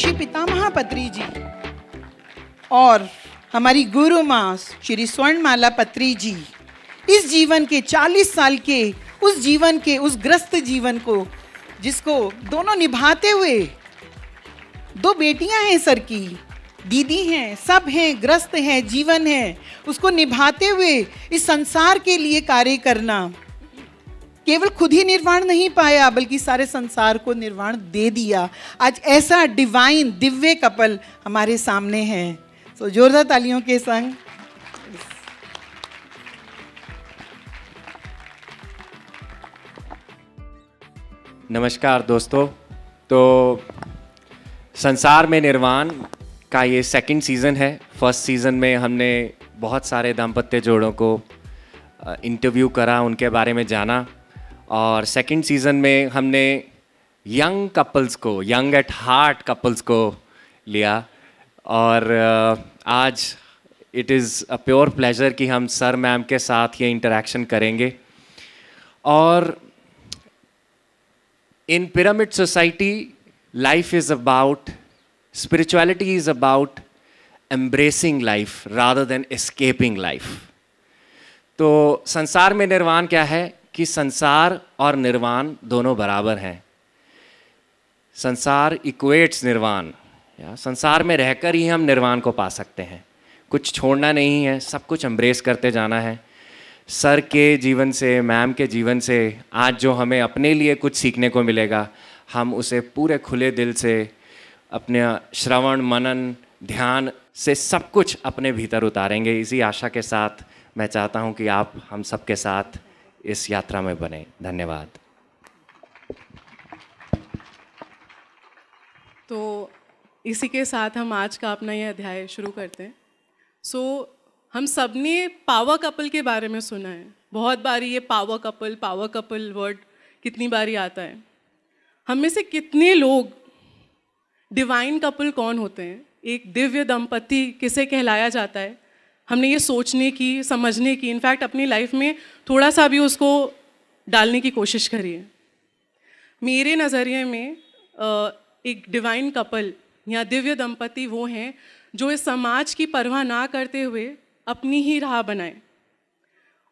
ऋषि पिता महापत्री जी और हमारी गुरु माँ श्री स्वर्णमाला पत्री जी इस जीवन के 40 साल के उस जीवन के उस ग्रस्त जीवन को जिसको दोनों निभाते हुए दो बेटियां हैं सर की दीदी हैं सब हैं ग्रस्त हैं जीवन है उसको निभाते हुए इस संसार के लिए कार्य करना केवल खुद ही निर्वाण नहीं पाया बल्कि सारे संसार को निर्वाण दे दिया आज ऐसा डिवाइन दिव्य कपल हमारे सामने है सो so, जोरदार तालियों के संग नमस्कार दोस्तों तो संसार में निर्वाण का ये सेकंड सीज़न है फर्स्ट सीज़न में हमने बहुत सारे दाम्पत्य जोड़ों को इंटरव्यू करा उनके बारे में जाना और सेकंड सीज़न में हमने यंग कपल्स को यंग एट हार्ट कपल्स को लिया और uh, आज it is a pure pleasure कि हम सर मैम के साथ ये इंटरेक्शन करेंगे और in pyramid society life is about spirituality is about embracing life rather than escaping life तो संसार में निर्वाण क्या है कि संसार और निर्वाण दोनों बराबर हैं संसार इक्वेट्स निर्वाण या संसार में रहकर ही हम निर्वाण को पा सकते हैं कुछ छोड़ना नहीं है सब कुछ एम्ब्रेस करते जाना है सर के जीवन से मैम के जीवन से आज जो हमें अपने लिए कुछ सीखने को मिलेगा हम उसे पूरे खुले दिल से अपने श्रवण मनन ध्यान से सब कुछ अपने भीतर उतारेंगे इसी आशा के साथ मैं चाहता हूं कि आप हम सब के साथ इस यात्रा में बने धन्यवाद तो इसी के साथ हम आज का अपना यह अध्याय शुरू करते हैं सो so, हम सब ने पावर कपल के बारे में सुना है बहुत बारी ये power couple power couple word कितनी बारी आता है हम में से कितने लोग डिवाइन कपल कौन होते हैं एक दिव्य दंपति किसे कहलाया जाता है हमने ये सोचने की समझने की इनफैक्ट अपनी लाइफ में थोड़ा सा भी उसको डालने की कोशिश करिए मेरे नज़रिए में एक डिवाइन कपल या दिव्य दंपति वो हैं जो इस समाज की परवाह ना करते हुए अपनी ही राह बनाए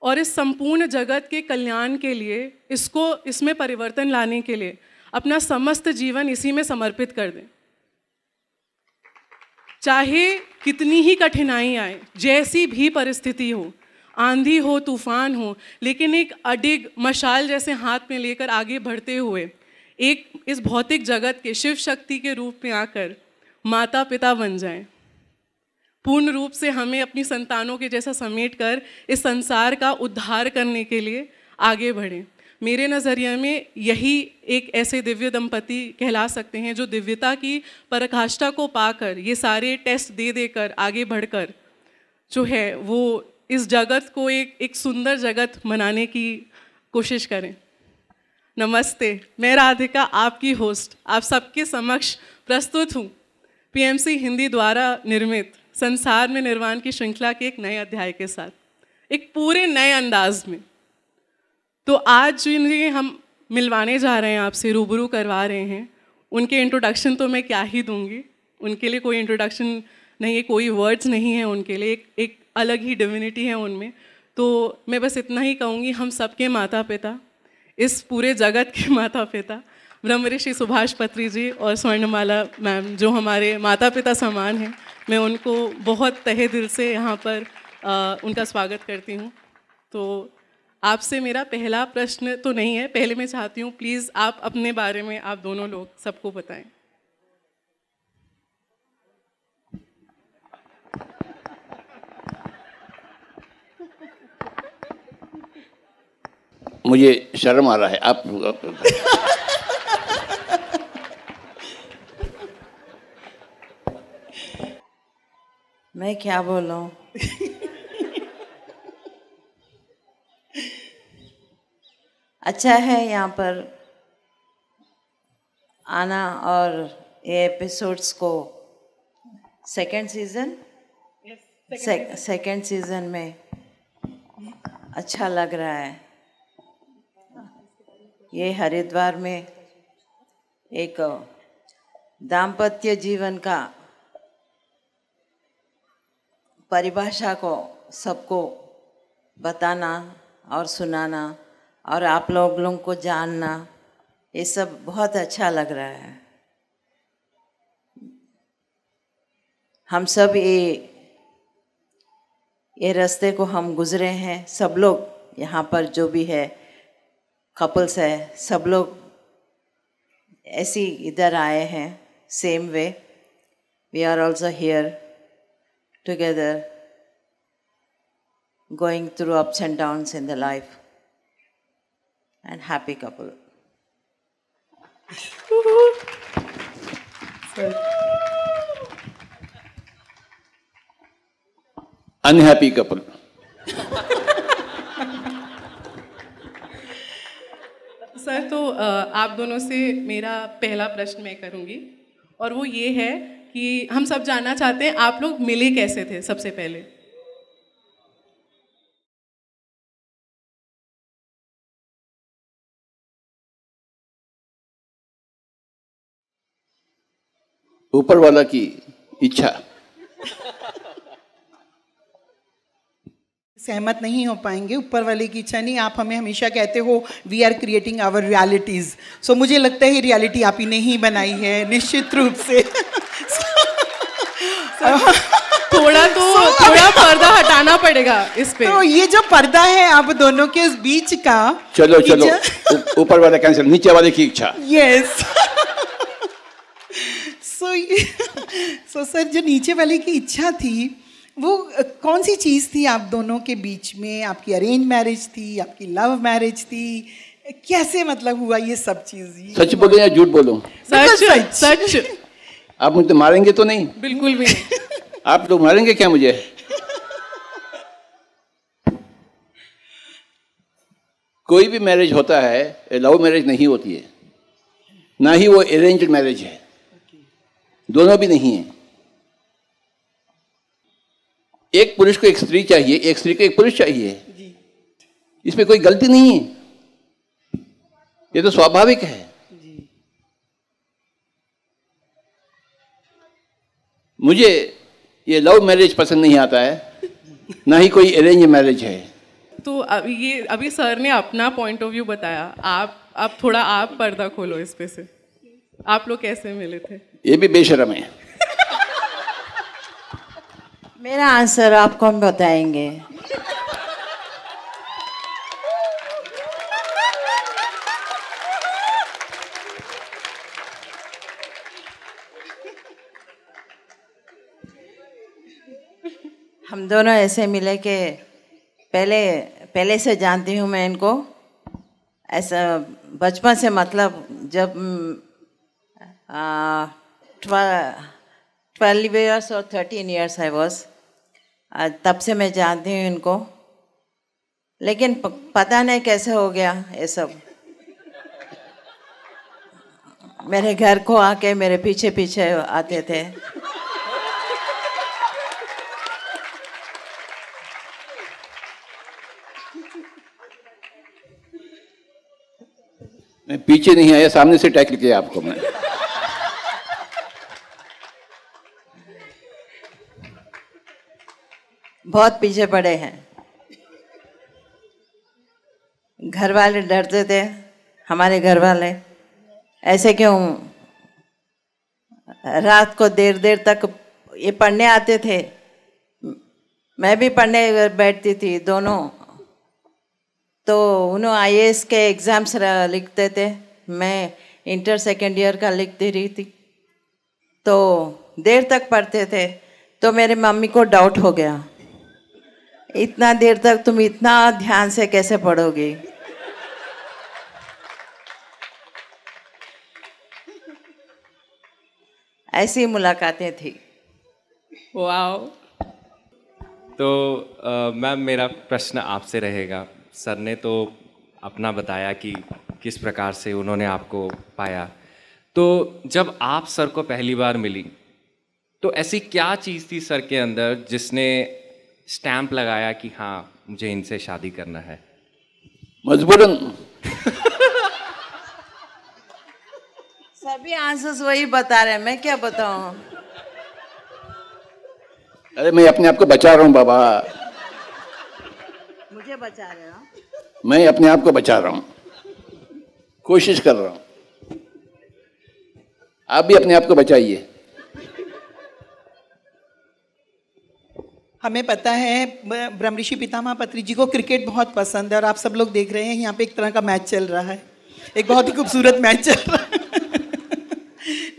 और इस संपूर्ण जगत के कल्याण के लिए इसको इसमें परिवर्तन लाने के लिए अपना समस्त जीवन इसी में समर्पित कर दें चाहे कितनी ही कठिनाई आए जैसी भी परिस्थिति हो आंधी हो तूफान हो लेकिन एक अडिग मशाल जैसे हाथ में लेकर आगे बढ़ते हुए एक इस भौतिक जगत के शिव शक्ति के रूप में आकर माता पिता बन जाएं पूर्ण रूप से हमें अपनी संतानों के जैसा समेट कर इस संसार का उद्धार करने के लिए आगे बढ़ें मेरे नज़रिए में यही एक ऐसे दिव्य दंपति कहला सकते हैं जो दिव्यता की पराकाष्ठा को पाकर ये सारे टेस्ट दे देकर आगे बढ़कर जो है वो इस जगत को एक एक सुंदर जगत मनाने की कोशिश करें नमस्ते मैं राधिका आपकी होस्ट आप सबके समक्ष प्रस्तुत हूँ पीएमसी हिंदी द्वारा निर्मित संसार में निर्माण की श्रृंखला के एक नए अध्याय के साथ एक पूरे नए अंदाज में तो आज जो हम मिलवाने जा रहे हैं आपसे रूबरू करवा रहे हैं उनके इंट्रोडक्शन तो मैं क्या ही दूंगी उनके लिए कोई इंट्रोडक्शन नहीं है कोई वर्ड्स नहीं है उनके लिए एक एक अलग ही डिविनिटी है उनमें तो मैं बस इतना ही कहूँगी हम सबके माता पिता इस पूरे जगत के माता पिता ब्रह्म ऋषि सुभाष पत्री जी और स्वर्णमाला मैम जो हमारे माता पिता समान हैं मैं उनको बहुत तहे दिल से यहाँ पर आ, उनका स्वागत करती हूँ तो आपसे मेरा पहला प्रश्न तो नहीं है पहले मैं चाहती हूँ प्लीज़ आप अपने बारे में आप दोनों लोग सबको बताएं मुझे शर्म आ रहा है आप मैं क्या बोल रहा अच्छा है यहाँ पर आना और ये एपिसोड्स को सेकंड सीजन सेकंड सीजन में अच्छा लग रहा है ये हरिद्वार में एक दाम्पत्य जीवन का परिभाषा को सबको बताना और सुनाना और आप लोग लोगों को जानना ये सब बहुत अच्छा लग रहा है हम सब ये ये रास्ते को हम गुजरे हैं सब लोग यहाँ पर जो भी है कपल्स है सब लोग ऐसे इधर आए हैं same way we are also here together going through ups and downs in the life and happy couple. Unhappy couple. सर तो uh, आप दोनों से मेरा पहला प्रश्न मैं करूंगी और वो ये है कि हम सब जानना चाहते हैं आप लोग मिले कैसे थे सबसे पहले ऊपर वाला की इच्छा सहमत नहीं हो पाएंगे ऊपर वाले की इच्छा नहीं आप हमें हमेशा कहते हो we are creating our realities so मुझे लगता है रियलिटी आप ही ने ही बनाई है निश्चित रूप से थोड़ा तो थोड़ा पर्दा हटाना पड़ेगा इस पे तो ये जो पर्दा है आप दोनों के बीच का चलो चलो ऊपर वाले कैंसिल नीचे वाले की इच्छा यस yes. सो सर जो नीचे वाले की इच्छा थी वो कौन सी चीज़ थी आप दोनों के बीच में आपकी अरेंज मैरिज थी आपकी लव मैरिज थी कैसे मतलब हुआ ये सब चीज़ सच बोलो या झूठ बोलो सच सच आप मुझे तो मारेंगे तो नहीं बिल्कुल भी आप लोग तो मारेंगे क्या मुझे कोई भी मैरिज होता है लव मैरिज नहीं होती है ना ही वो अरेंज मैरिज है दोनों भी नहीं है एक पुरुष को एक स्त्री चाहिए एक स्त्री को एक पुरुष चाहिए इसमें कोई गलती नहीं है ये तो स्वाभाविक है मुझे ये लव मैरिज पसंद नहीं आता है ना ही कोई अरेंज मैरिज है तो अभी ये अभी सर ने अपना पॉइंट ऑफ व्यू बताया आप आप थोड़ा आप पर्दा खोलो इस पे से आप लोग कैसे मिले थे ये भी बेशरम है मेरा आंसर आपको हम बताएंगे हम दोनों ऐसे मिले के पहले पहले से जानती हूँ मैं इनको ऐसा बचपन से मतलब जब आ, ट्वेल्व ईयर्स और थर्टीन ईयर्स आई वॉज तब से मैं जानती हूँ इनको लेकिन पता नहीं कैसे हो गया ये सब मेरे घर को आके मेरे पीछे पीछे आते थे मैं पीछे नहीं आया सामने से टैकल किया आपको मैं बहुत पीछे पड़े हैं घर वाले डरते थे हमारे घर वाले ऐसे क्यों रात को देर देर तक ये पढ़ने आते थे मैं भी पढ़ने बैठती थी दोनों तो उन्होंने आई के एग्ज़ाम्स लिखते थे मैं इंटर सेकेंड ईयर का लिखती रही थी तो देर तक पढ़ते थे तो मेरे मम्मी को डाउट हो गया इतना देर तक तुम इतना ध्यान से कैसे पढ़ोगे ऐसी मुलाकातें थी वाओ तो मैम मेरा प्रश्न आपसे रहेगा सर ने तो अपना बताया कि किस प्रकार से उन्होंने आपको पाया तो जब आप सर को पहली बार मिली तो ऐसी क्या चीज़ थी सर के अंदर जिसने स्टैंप लगाया कि हाँ मुझे इनसे शादी करना है मजबूरन सभी आंसर्स वही बता रहे हैं मैं क्या बताऊं अरे मैं अपने आप को बचा रहा हूँ बाबा मुझे बचा रहे हो मैं अपने आप को बचा रहा हूँ कोशिश कर रहा हूँ आप भी अपने आप को बचाइए हमें पता है ब्रह्म ऋषि पितामा पत्री जी को क्रिकेट बहुत पसंद है और आप सब लोग देख रहे हैं यहाँ पे एक तरह का मैच चल रहा है एक बहुत ही खूबसूरत मैच चल रहा है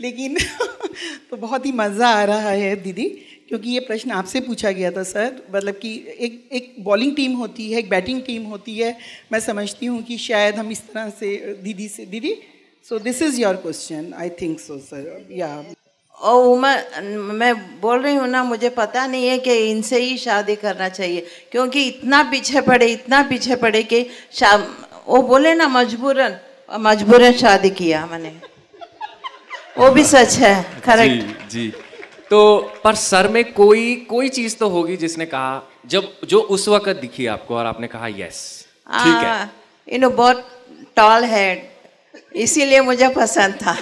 लेकिन तो बहुत ही मज़ा आ रहा है दीदी क्योंकि ये प्रश्न आपसे पूछा गया था सर मतलब कि एक एक बॉलिंग टीम होती है एक बैटिंग टीम होती है मैं समझती हूँ कि शायद हम इस तरह से दीदी से दीदी so this is your question I think so sir या और मैं मैं बोल रही हूँ ना मुझे पता नहीं है कि इनसे ही शादी करना चाहिए क्योंकि इतना पीछे पड़े इतना पीछे पड़े कि वो बोले ना मजबूरन मजबूरन शादी किया मैंने वो भी सच है करेक्ट जी, जी तो पर सर में कोई कोई चीज तो होगी जिसने कहा जब जो उस वक्त दिखी आपको और आपने कहा यस ठीक है यू नो बहुत टॉल है इसीलिए मुझे पसंद था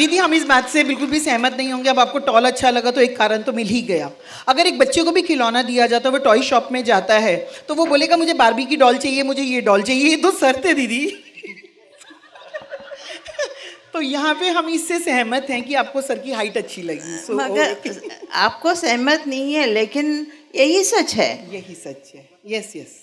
दीदी हम इस बात से बिल्कुल भी सहमत नहीं होंगे अब आपको टॉल अच्छा लगा तो एक कारण तो मिल ही गया अगर एक बच्चे को भी खिलौना दिया जाता है वो टॉय शॉप में जाता है तो वो बोलेगा मुझे बारबी की डॉल चाहिए मुझे ये डॉल चाहिए ये तो सर थे दीदी तो यहाँ पे हम इससे सहमत हैं कि आपको सर की हाइट अच्छी लगी so, मगर okay. आपको सहमत नहीं है लेकिन यही सच है यही सच है यस यस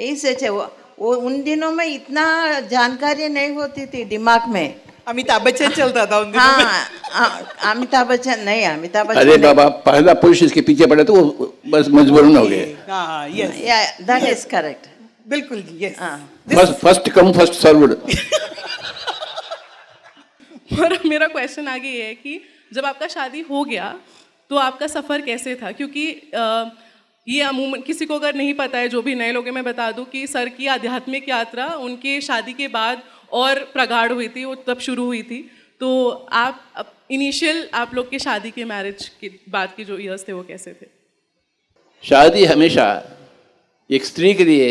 यही सच है वो वो उन दिनों में इतना जानकारी नहीं होती थी दिमाग में अमिताभ बच्चन चलता था उन दिनों हाँ अमिताभ बच्चन नहीं अमिताभ बच्चन अरे बाबा पहला पुरुष इसके पीछे पड़े तो वो बस मजबूर हो गए दैट इज करेक्ट बिल्कुल yes first come first served और मेरा क्वेश्चन आगे ये है कि जब आपका शादी हो गया तो आपका सफ़र कैसे था क्योंकि uh, ये अमूमन किसी को अगर नहीं पता है जो भी नए लोग हैं मैं बता दूं कि सर की आध्यात्मिक यात्रा उनके शादी के बाद और प्रगाढ़ हुई थी वो तब शुरू हुई थी तो आप इनिशियल आप लोग के शादी के मैरिज के बाद के जो ईयर्स थे वो कैसे थे शादी हमेशा एक स्त्री के लिए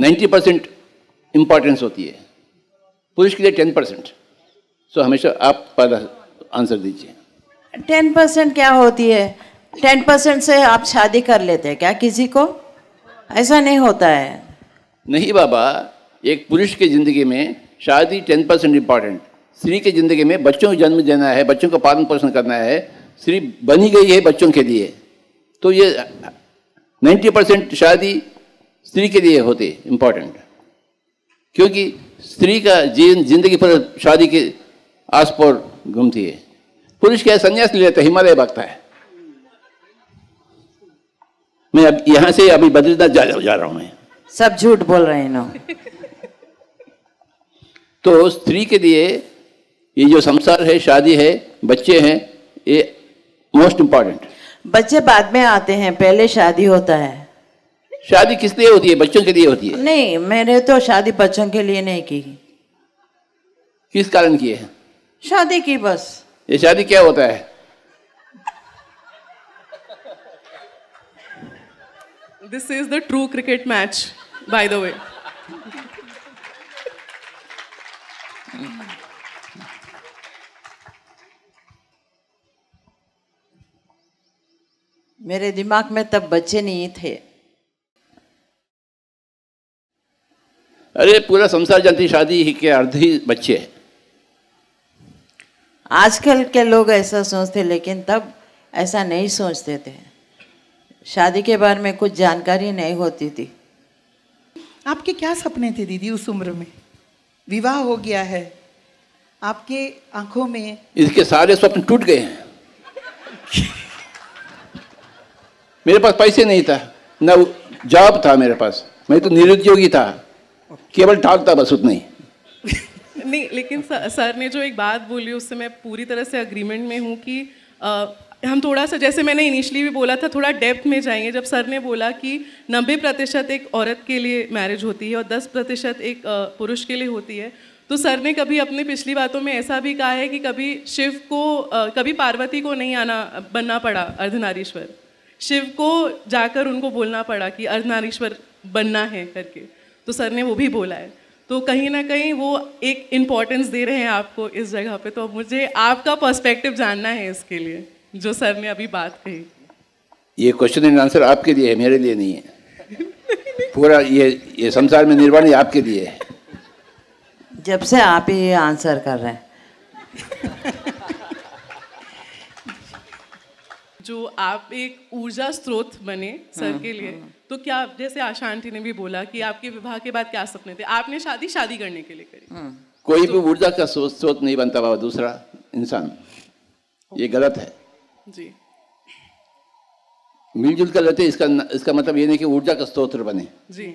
90 परसेंट इम्पॉर्टेंस होती है पुरुष के लिए 10 परसेंट सो हमेशा आप पहला आंसर दीजिए 10 परसेंट क्या होती है टेन परसेंट से आप शादी कर लेते हैं क्या किसी को ऐसा नहीं होता है नहीं बाबा एक पुरुष की ज़िंदगी में शादी टेन परसेंट इम्पॉर्टेंट स्त्री की ज़िंदगी में बच्चों को जन्म देना है बच्चों का पालन पोषण करना है स्त्री बनी गई है बच्चों के लिए तो ये नाइन्टी परसेंट शादी स्त्री के लिए होती है इंपॉर्टेंट क्योंकि स्त्री का जीवन जिंदगी पर शादी के आस पर घूमती है पुरुष क्या संन्यास लेता है हिमालय भगता है मैं अब यहाँ से अभी बद्रीनाथ जा, जा रहा हूँ मैं सब झूठ बोल रहे हैं तो स्त्री के लिए ये जो संसार है शादी है बच्चे हैं ये मोस्ट इंपॉर्टेंट बच्चे बाद में आते हैं पहले शादी होता है शादी किस लिए होती है बच्चों के लिए होती है नहीं मैंने तो शादी बच्चों के लिए नहीं की किस कारण की है शादी की बस ये शादी क्या होता है This is the true cricket match, by the way. मेरे दिमाग में तब बच्चे नहीं थे अरे पूरा संसार जनती शादी ही के अर्ध ही बच्चे आजकल के लोग ऐसा सोचते लेकिन तब ऐसा नहीं सोचते थे शादी के बारे में कुछ जानकारी नहीं होती थी आपके क्या सपने थे दीदी उस उम्र में विवाह हो गया है आपके आंखों में इसके सारे सपने टूट गए हैं मेरे पास पैसे नहीं था ना जॉब था मेरे पास मैं तो निरुद्योगी था केवल था बस उतना ही नहीं लेकिन सर ने जो एक बात बोली उससे मैं पूरी तरह से अग्रीमेंट में हूँ कि आ, हम थोड़ा सा जैसे मैंने इनिशियली भी बोला था थोड़ा डेप्थ में जाएंगे जब सर ने बोला कि नब्बे प्रतिशत एक औरत के लिए मैरिज होती है और दस प्रतिशत एक पुरुष के लिए होती है तो सर ने कभी अपनी पिछली बातों में ऐसा भी कहा है कि कभी शिव को कभी पार्वती को नहीं आना बनना पड़ा अर्धनारीश्वर शिव को जाकर उनको बोलना पड़ा कि अर्धनारीश्वर बनना है करके तो सर ने वो भी बोला है तो कहीं ना कहीं वो एक इम्पॉर्टेंस दे रहे हैं आपको इस जगह पे तो मुझे आपका पर्सपेक्टिव जानना है इसके लिए जो सर ने अभी बात कही ये क्वेश्चन एंड आंसर आपके लिए है मेरे लिए नहीं है पूरा ये ये संसार में निर्वाणी आपके लिए है जब से आप ये आंसर कर रहे हैं जो आप एक ऊर्जा स्रोत बने सर हाँ। के लिए तो क्या जैसे आशा आंटी ने भी बोला कि आपके विवाह के बाद क्या सपने थे आपने शादी शादी करने के लिए करी हाँ। कोई तो भी ऊर्जा का स्रोत नहीं बनता बाबा दूसरा इंसान ये गलत है जी मिलजुल कर लेते इसका इसका मतलब ये नहीं कि ऊर्जा का स्त्रोत्र बने जी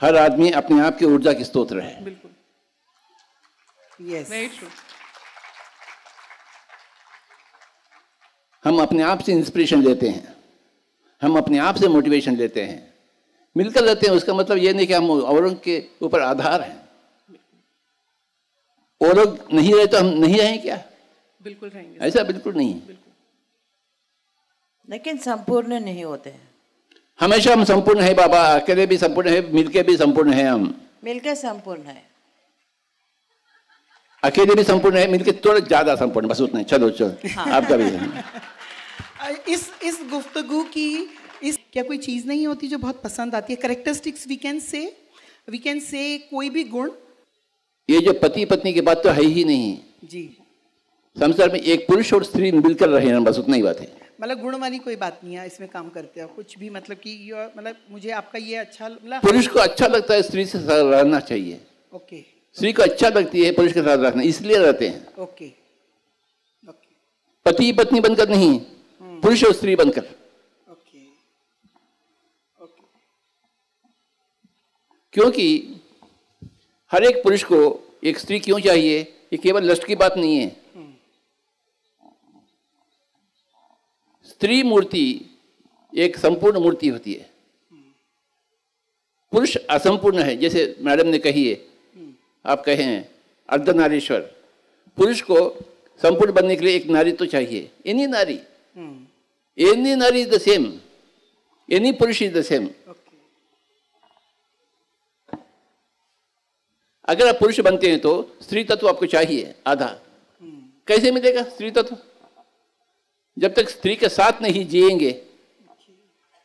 हर आदमी अपने आप के ऊर्जा के स्त्रोत्र है बिल्कुल यस हम अपने आप से इंस्पिरेशन लेते हैं हम अपने आप से मोटिवेशन लेते हैं मिलकर लेते हैं उसका मतलब ये नहीं कि हम और के ऊपर आधार हैं औरंग नहीं रहे तो हम नहीं रहे क्या बिल्कुल रहेंगे ऐसा बिल्कुल नहीं है लेकिन संपूर्ण नहीं होते हैं हमेशा हम संपूर्ण है बाबा अकेले भी संपूर्ण है मिलके भी संपूर्ण है हम मिलके संपूर्ण है अकेले भी संपूर्ण है मिलके थोड़ा ज्यादा संपूर्ण बस उतना चलो चलो हाँ। आपका भी इस इस गुफ्तगु की इस क्या कोई चीज नहीं होती जो बहुत पसंद आती है characteristics we can say we can say कोई भी गुण ये जो पति पत्नी की बात तो है ही नहीं जी संसार में एक पुरुष और स्त्री मिलकर रहे हैं बस उतना ही बात है मतलब गुण वाली कोई बात नहीं है इसमें काम करते हैं कुछ भी मतलब कि मतलब मुझे आपका ये अच्छा मतलब पुरुष को अच्छा लगता है स्त्री से रहना चाहिए ओके स्त्री को अच्छा लगती है पुरुष के साथ रखना इसलिए रहते हैं ओके ओके पति पत्नी बनकर नहीं हम्म। पुरुष और स्त्री बनकर ओके ओके क्योंकि हर एक पुरुष को एक स्त्री क्यों चाहिए ये केवल लष्ट की बात नहीं है स्त्री मूर्ति एक संपूर्ण मूर्ति होती है पुरुष असंपूर्ण है जैसे मैडम ने कही है आप कहे हैं अर्धनारीश्वर पुरुष को संपूर्ण बनने के लिए एक नारी तो चाहिए एनी नारी एनी नारी इज द सेम एनी पुरुष इज द सेम अगर आप पुरुष बनते हैं तो स्त्री तत्व आपको चाहिए आधा कैसे मिलेगा स्त्री तत्व जब तक स्त्री के साथ नहीं जिएंगे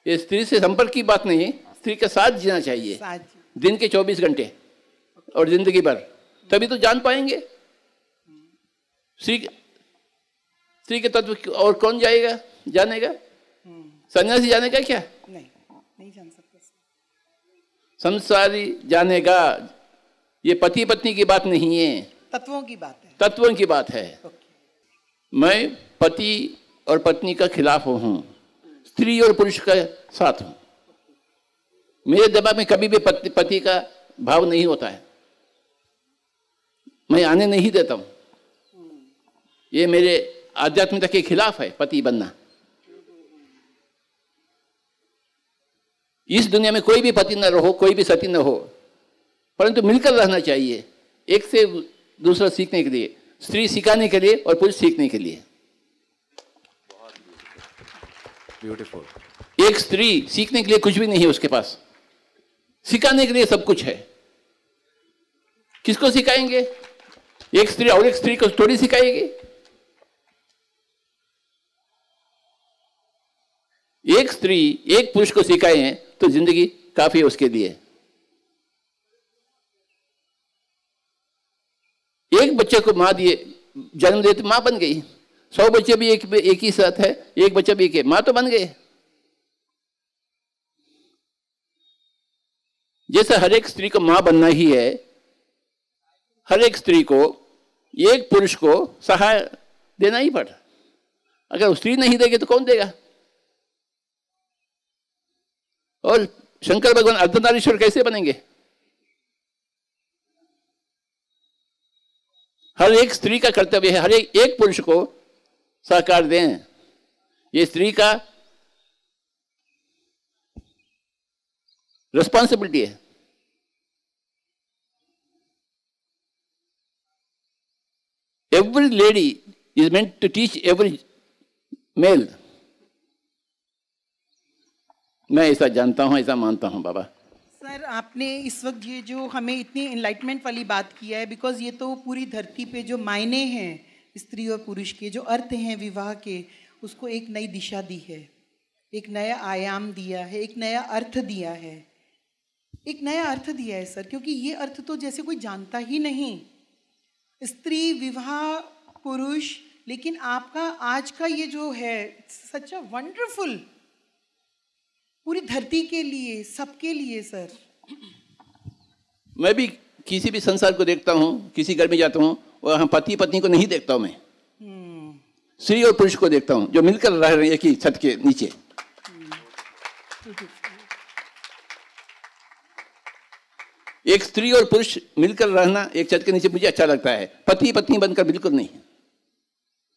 ये स्त्री से संपर्क की बात नहीं है स्त्री के साथ जीना चाहिए दिन के 24 घंटे और जिंदगी भर तभी तो जान पाएंगे स्त्री स्त्री के तत्व और कौन जाएगा जानेगा सन्यासी जाने का क्या नहीं नहीं जान संसारी जानेगा ये पति पत्नी की बात नहीं है तत्वों की बात है तत्वों की बात है मैं पति और पत्नी का खिलाफ हूं स्त्री और पुरुष का साथ हूं मेरे दबाव में कभी भी पति, पति का भाव नहीं होता है मैं आने नहीं देता हूं ये मेरे आध्यात्मिकता के खिलाफ है पति बनना इस दुनिया में कोई भी पति न रहो कोई भी सती न हो परंतु मिलकर रहना चाहिए एक से दूसरा सीखने के लिए स्त्री सिखाने के लिए और पुरुष सीखने के लिए ब्यूटीफुल एक स्त्री सीखने के लिए कुछ भी नहीं है उसके पास सिखाने के लिए सब कुछ है किसको सिखाएंगे एक स्त्री और एक स्त्री को थोड़ी सिखाएगी एक स्त्री एक पुरुष को सिखाए हैं तो जिंदगी काफी है उसके लिए एक बच्चे को मां दिए जन्म देते तो मां बन गई सौ बच्चे भी एक एक ही साथ है एक बच्चा भी एक है मां तो बन गए जैसे हर एक स्त्री को मां बनना ही है हर एक स्त्री को एक पुरुष को सहाय देना ही पड़ अगर स्त्री नहीं देगी तो कौन देगा और शंकर भगवान अर्धनारीश्वर कैसे बनेंगे हर एक स्त्री का कर्तव्य है हर एक पुरुष को सहकार दें ये स्त्री का रिस्पॉन्सिबिलिटी है every lady is meant to teach every male मैं ऐसा जानता हूं ऐसा मानता हूं बाबा सर आपने इस वक्त ये जो हमें इतनी इनलाइटमेंट वाली बात की है बिकॉज ये तो पूरी धरती पे जो मायने हैं स्त्री और पुरुष के जो अर्थ हैं विवाह के उसको एक नई दिशा दी है एक नया आयाम दिया है एक नया अर्थ दिया है एक नया अर्थ दिया है सर क्योंकि ये अर्थ तो जैसे कोई जानता ही नहीं स्त्री विवाह पुरुष लेकिन आपका आज का ये जो है सच अ वंडरफुल पूरी धरती के लिए सबके लिए सर मैं भी किसी भी संसार को देखता हूँ किसी घर में जाता हूँ पति पत्नी को नहीं देखता हूं मैं स्त्री और पुरुष को देखता हूं जो मिलकर रह रहे एक ही छत के नीचे एक स्त्री और पुरुष मिलकर रहना एक छत के नीचे मुझे अच्छा लगता है पति पत्नी बनकर बिल्कुल नहीं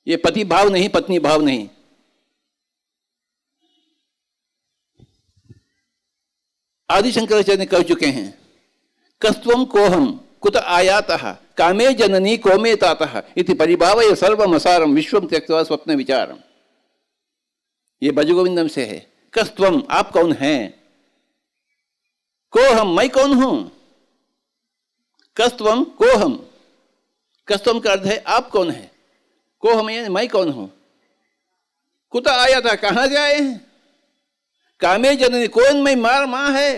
ये पति भाव नहीं पत्नी भाव नहीं आदि शंकराचार्य ने कह चुके हैं कस्तुम को हम कुत आयातः कामे जननी कोमे तातः इति परिभावय सर्वमसारम विश्वम त्यक्तवा स्वप्न विचारम ये भजगोविंदम से है कस आप कौन हैं को हम मैं कौन हूं कस्तम को हम कस्तम का अर्थ है आप कौन है को हम ये मैं कौन हूं कुत आया था कहां से आए हैं कामे जननी कौन मैं मार माँ है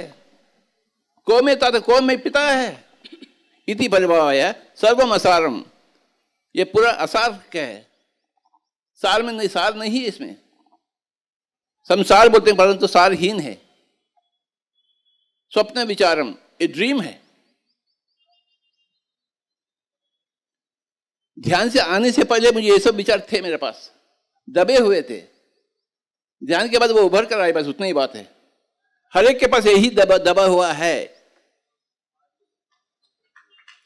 को में ताता कौन मैं पिता है इति परिभावाय सर्वम असारम ये पूरा असार क्या है सार में नहीं सार नहीं है इसमें संसार बोलते हैं परंतु सारहीन है स्वप्न विचारम ये ड्रीम है ध्यान से आने से पहले मुझे ये सब विचार थे मेरे पास दबे हुए थे ध्यान के बाद वो उभर कर आए बस उतनी ही बात है हर एक के पास यही दबा दबा हुआ है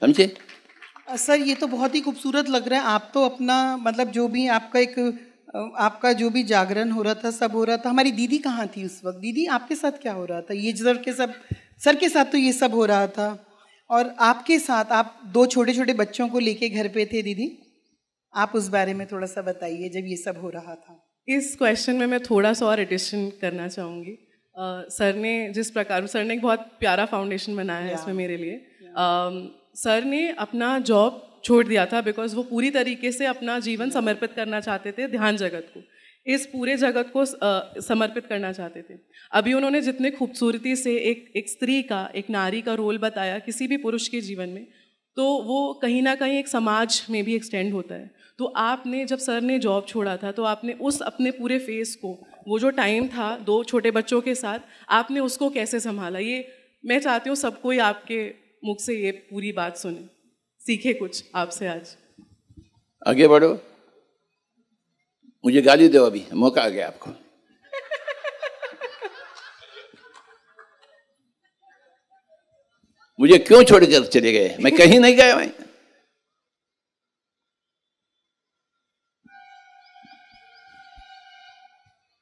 समझे सर ये तो बहुत ही खूबसूरत लग रहा है आप तो अपना मतलब जो भी आपका एक आपका जो भी जागरण हो रहा था सब हो रहा था हमारी दीदी कहाँ थी उस वक्त दीदी आपके साथ क्या हो रहा था ये सर के सब सर के साथ तो ये सब हो रहा था और आपके साथ आप दो छोटे छोटे बच्चों को लेके घर पे थे दीदी आप उस बारे में थोड़ा सा बताइए जब ये सब हो रहा था इस क्वेश्चन में मैं थोड़ा सा और एडिशन करना चाहूँगी सर ने जिस प्रकार सर ने एक बहुत प्यारा फाउंडेशन बनाया है इसमें मेरे लिए सर ने अपना जॉब छोड़ दिया था बिकॉज वो पूरी तरीके से अपना जीवन समर्पित करना चाहते थे ध्यान जगत को इस पूरे जगत को समर्पित करना चाहते थे अभी उन्होंने जितने खूबसूरती से एक एक स्त्री का एक नारी का रोल बताया किसी भी पुरुष के जीवन में तो वो कहीं ना कहीं एक समाज में भी एक्सटेंड होता है तो आपने जब सर ने जॉब छोड़ा था तो आपने उस अपने पूरे फेस को वो जो टाइम था दो छोटे बच्चों के साथ आपने उसको कैसे संभाला ये मैं चाहती हूँ सबको ही आपके मुख से ये पूरी बात सुने सीखे कुछ आपसे आज आगे बढ़ो मुझे गाली दो अभी मौका आ गया आपको मुझे क्यों छोड़कर चले गए मैं कहीं नहीं गया भाई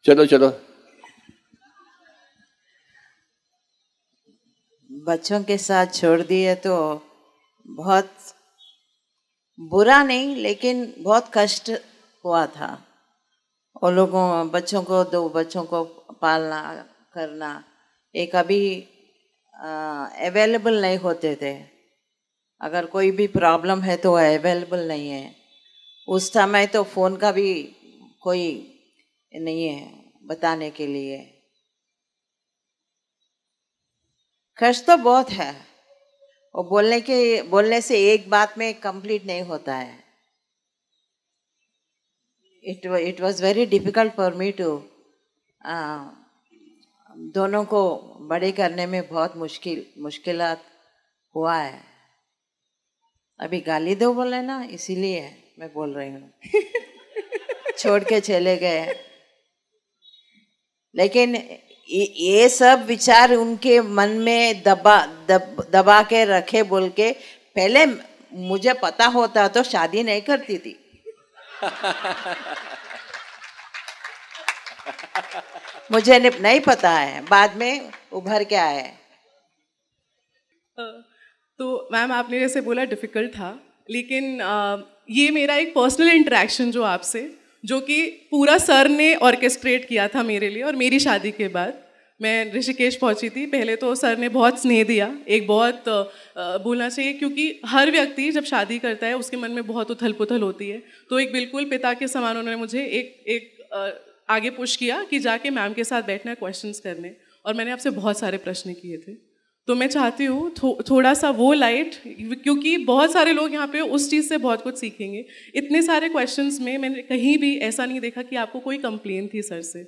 चलो चलो बच्चों के साथ छोड़ दिए तो बहुत बुरा नहीं लेकिन बहुत कष्ट हुआ था और लोगों बच्चों को दो बच्चों को पालना करना एक अभी अवेलेबल नहीं होते थे अगर कोई भी प्रॉब्लम है तो अवेलेबल नहीं है उस समय तो फ़ोन का भी कोई नहीं है बताने के लिए कष्ट तो बहुत है और बोलने के बोलने से एक बात में कंप्लीट नहीं होता है it it was very difficult for me to दोनों को बड़े करने में बहुत मुश्किल मुश्किल हुआ है अभी गाली दो बोले ना इसीलिए मैं बोल रही हूँ छोड़ के चले गए लेकिन ये सब विचार उनके मन में दबा दब, दबा के रखे बोल के पहले मुझे पता होता तो शादी नहीं करती थी मुझे नहीं पता है बाद में उभर के आए तो मैम आपने जैसे बोला डिफ़िकल्ट था लेकिन ये मेरा एक पर्सनल इंटरेक्शन जो आपसे जो कि पूरा सर ने ऑर्केस्ट्रेट किया था मेरे लिए और मेरी शादी के बाद मैं ऋषिकेश पहुंची थी पहले तो सर ने बहुत स्नेह दिया एक बहुत बोलना चाहिए क्योंकि हर व्यक्ति जब शादी करता है उसके मन में बहुत उथल पुथल होती है तो एक बिल्कुल पिता के समान उन्होंने मुझे एक एक आगे पुश किया कि जाके मैम के साथ बैठना क्वेश्चंस करने और मैंने आपसे बहुत सारे प्रश्न किए थे तो मैं चाहती हूँ थो, थोड़ा सा वो लाइट क्योंकि बहुत सारे लोग यहाँ पे उस चीज़ से बहुत कुछ सीखेंगे इतने सारे क्वेश्चंस में मैंने कहीं भी ऐसा नहीं देखा कि आपको कोई कंप्लेन थी सर से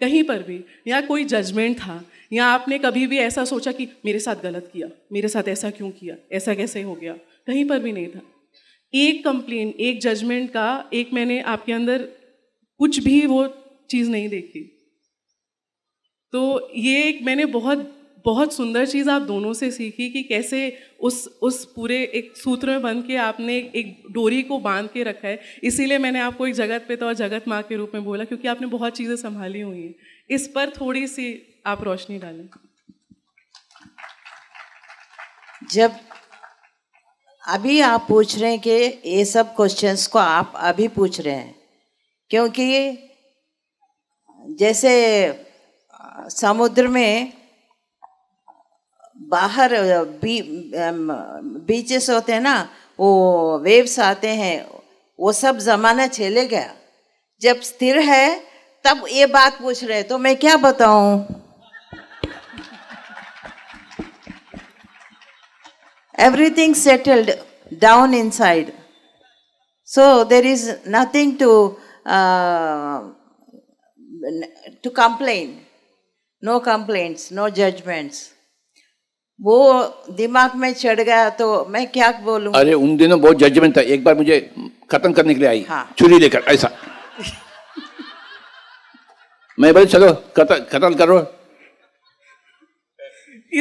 कहीं पर भी या कोई जजमेंट था या आपने कभी भी ऐसा सोचा कि मेरे साथ गलत किया मेरे साथ ऐसा क्यों किया ऐसा कैसे हो गया कहीं पर भी नहीं था एक कंप्लेन एक जजमेंट का एक मैंने आपके अंदर कुछ भी वो चीज़ नहीं देखी तो ये एक मैंने बहुत बहुत सुंदर चीज़ आप दोनों से सीखी कि कैसे उस उस पूरे एक सूत्र में बंध के आपने एक डोरी को बांध के रखा है इसीलिए मैंने आपको एक जगत पे तो और जगत माँ के रूप में बोला क्योंकि आपने बहुत चीज़ें संभाली हुई हैं इस पर थोड़ी सी आप रोशनी डालें जब अभी आप पूछ रहे हैं कि ये सब क्वेश्चंस को आप अभी पूछ रहे हैं क्योंकि जैसे समुद्र में बाहर बी बीचेस होते हैं ना वो वेव्स आते हैं वो सब जमाना चले गया जब स्थिर है तब ये बात पूछ रहे तो मैं क्या बताऊं everything settled down inside so there is nothing to to complain no complaints no judgments वो दिमाग में चढ़ गया तो मैं क्या बोलूं अरे उन दिनों बहुत जजमेंट था एक बार मुझे खत्म करने के लिए आई हाँ। छुरी लेकर ऐसा मैं बोले चलो खत्म करो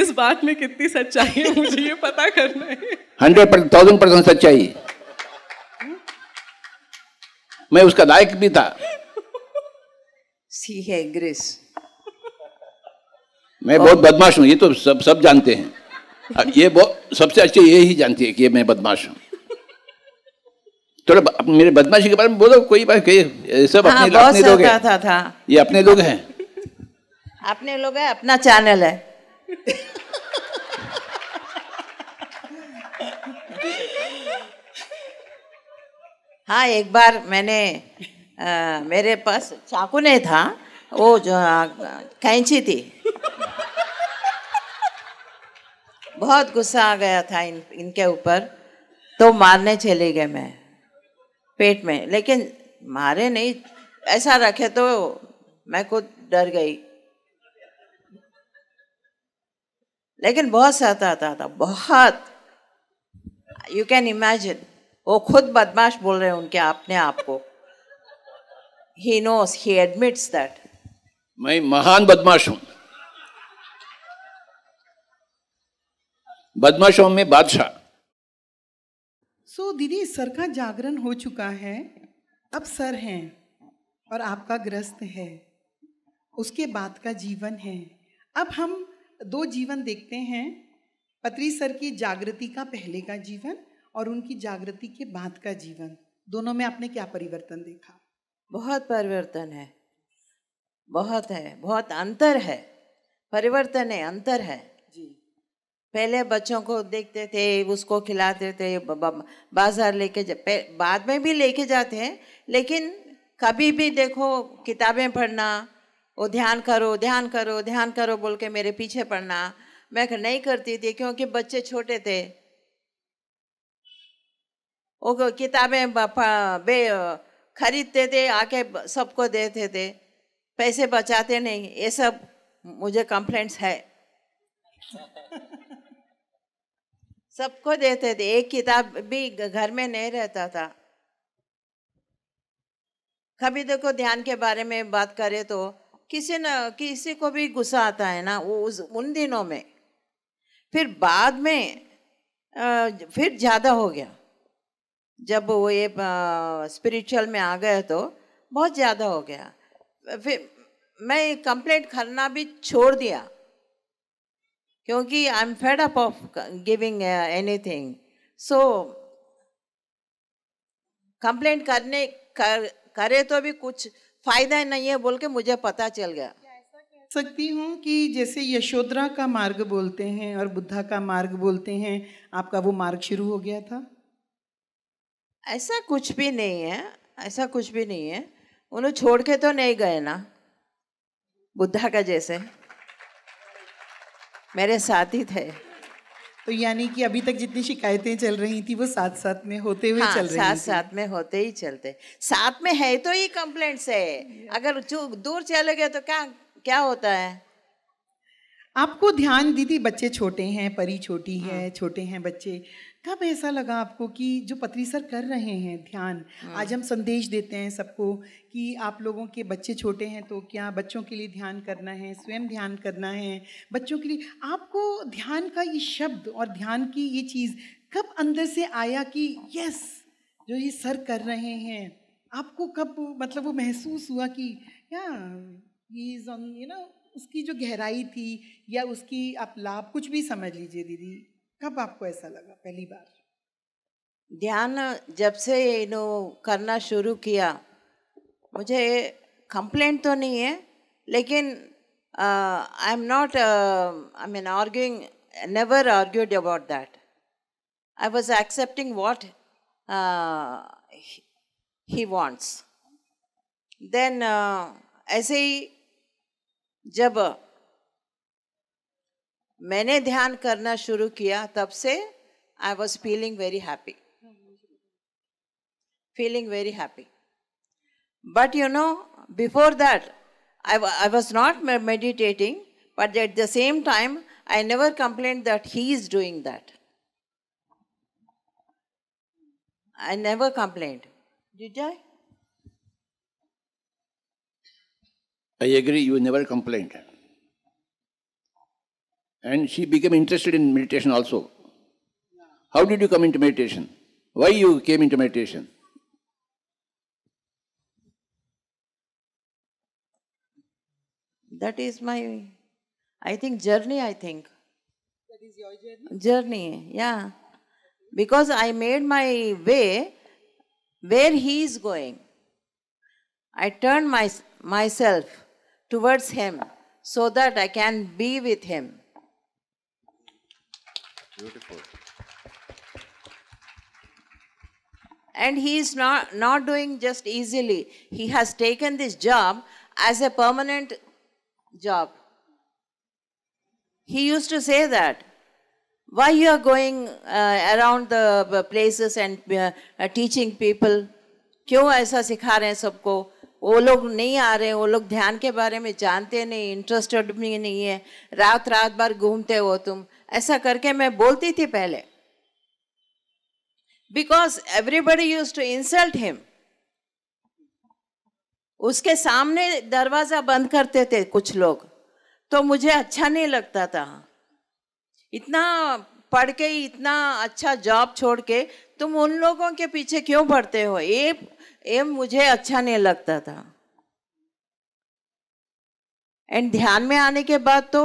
इस बात में कितनी सच्चाई है मुझे ये पता करना है हंड्रेड परसेंट थाउजेंड परसेंट सच्चाई मैं उसका लायक भी था सी है ग्रेस मैं बहुत बदमाश हूँ ये तो सब सब जानते हैं ये बहुत सबसे अच्छे ये ही जानती है कि मैं बदमाश हूँ थोड़ा मेरे बदमाशी के बारे में बोलो कोई बात कही सब हाँ, अपने, हाँ, अपने लोग था, था, था। ये अपने लोग हैं अपने लोग है अपना चैनल है हाँ एक बार मैंने आ, मेरे पास चाकू नहीं था वो जो कैंची थी बहुत गुस्सा आ गया था इन इनके ऊपर तो मारने चले गए मैं पेट में लेकिन मारे नहीं ऐसा रखे तो मैं खुद डर गई लेकिन बहुत सताता था बहुत यू कैन इमेजिन वो खुद बदमाश बोल रहे हैं उनके अपने आप को ही नोस ही एडमिट्स दैट मैं महान बदमाश हूँ बदमाशों में बादशाह सो so, दीदी सर का जागरण हो चुका है अब सर हैं और आपका ग्रस्त है उसके बाद का जीवन है अब हम दो जीवन देखते हैं पत्री सर की जागृति का पहले का जीवन और उनकी जागृति के बाद का जीवन दोनों में आपने क्या परिवर्तन देखा बहुत परिवर्तन है बहुत है बहुत अंतर है परिवर्तन है अंतर है पहले बच्चों को देखते थे उसको खिलाते थे बाजार लेके बाद में भी लेके जाते हैं लेकिन कभी भी देखो किताबें पढ़ना वो ध्यान करो ध्यान करो ध्यान करो बोल के मेरे पीछे पढ़ना मैं नहीं करती थी क्योंकि बच्चे छोटे थे वो किताबें बे खरीदते थे आके सबको देते थे पैसे बचाते नहीं ये सब मुझे कंप्लेंट्स है सबको देते थे एक किताब भी घर में नहीं रहता था कभी देखो ध्यान के बारे में बात करें तो किसी न किसी को भी गुस्सा आता है ना वो उस उन दिनों में फिर बाद में फिर ज़्यादा हो गया जब वो ये स्पिरिचुअल में आ गए तो बहुत ज़्यादा हो गया फिर मैं कंप्लेंट करना भी छोड़ दिया क्योंकि I am fed up of giving anything so complaint करने कर, करे तो भी कुछ फायदा नहीं है बोल के मुझे पता चल गया सकती हूँ कि जैसे यशोदरा का मार्ग बोलते हैं और बुद्धा का मार्ग बोलते हैं आपका वो मार्ग शुरू हो गया था ऐसा कुछ भी नहीं है ऐसा कुछ भी नहीं है उन्हें छोड़ के तो नहीं गए ना बुद्धा का जैसे मेरे साथ ही थे तो यानी कि अभी तक जितनी शिकायतें चल रही थी वो साथ साथ में होते हुए हाँ, चल रही साथ साथ में होते ही चलते साथ में है तो ही कंप्लेंट है अगर जो दूर चले गए तो क्या क्या होता है आपको ध्यान दीदी बच्चे छोटे हैं परी छोटी है हाँ। छोटे हैं बच्चे कब ऐसा लगा आपको कि जो पत्री सर कर रहे हैं ध्यान हाँ। आज हम संदेश देते हैं सबको कि आप लोगों के बच्चे छोटे हैं तो क्या बच्चों के लिए ध्यान करना है स्वयं ध्यान करना है बच्चों के लिए आपको ध्यान का ये शब्द और ध्यान की ये चीज़ कब अंदर से आया कि यस जो ये सर कर रहे हैं आपको कब मतलब वो महसूस हुआ कि या यू नो उसकी जो गहराई थी या उसकी आप लाभ कुछ भी समझ लीजिए दीदी कब आपको ऐसा लगा पहली बार ध्यान जब से इनो करना शुरू किया मुझे कंप्लेंट तो नहीं है लेकिन I am not I mean arguing never argued about that I was accepting what he wants then ऐसे ही जब मैंने ध्यान करना शुरू किया तब से I was feeling very happy feeling very happy but you know before that I was not meditating but at the same time I never complain that he is doing that I never complain I agree you never complaint and she became interested in meditation also. How did you come into meditation? Why you came into meditation? That is my, I think, journey, I think. That is your journey? Journey, yeah. Because I made my way where he is going. I turned my, myself towards him so that I can be with him. Beautiful. And he is not, not doing just easily. He has taken this job as a permanent job. He used to say that. Why you are going uh, around the places and uh, uh, teaching people? kyun aisa sikha rahe hain sabko वो लोग नहीं आ रहे वो लोग ध्यान के बारे में जानते नहीं इंटरेस्टेड भी नहीं है रात रात भर घूमते हो तुम ऐसा करके मैं बोलती थी पहले because everybody use to insult him उसके सामने दरवाजा बंद करते थे कुछ लोग तो मुझे अच्छा नहीं लगता था इतना पढ़ के इतना अच्छा जॉब छोड़ के तुम उन लोगों के पीछे क्यों पढ़ते हो ये ये मुझे अच्छा नहीं लगता था एंड ध्यान में आने के बाद तो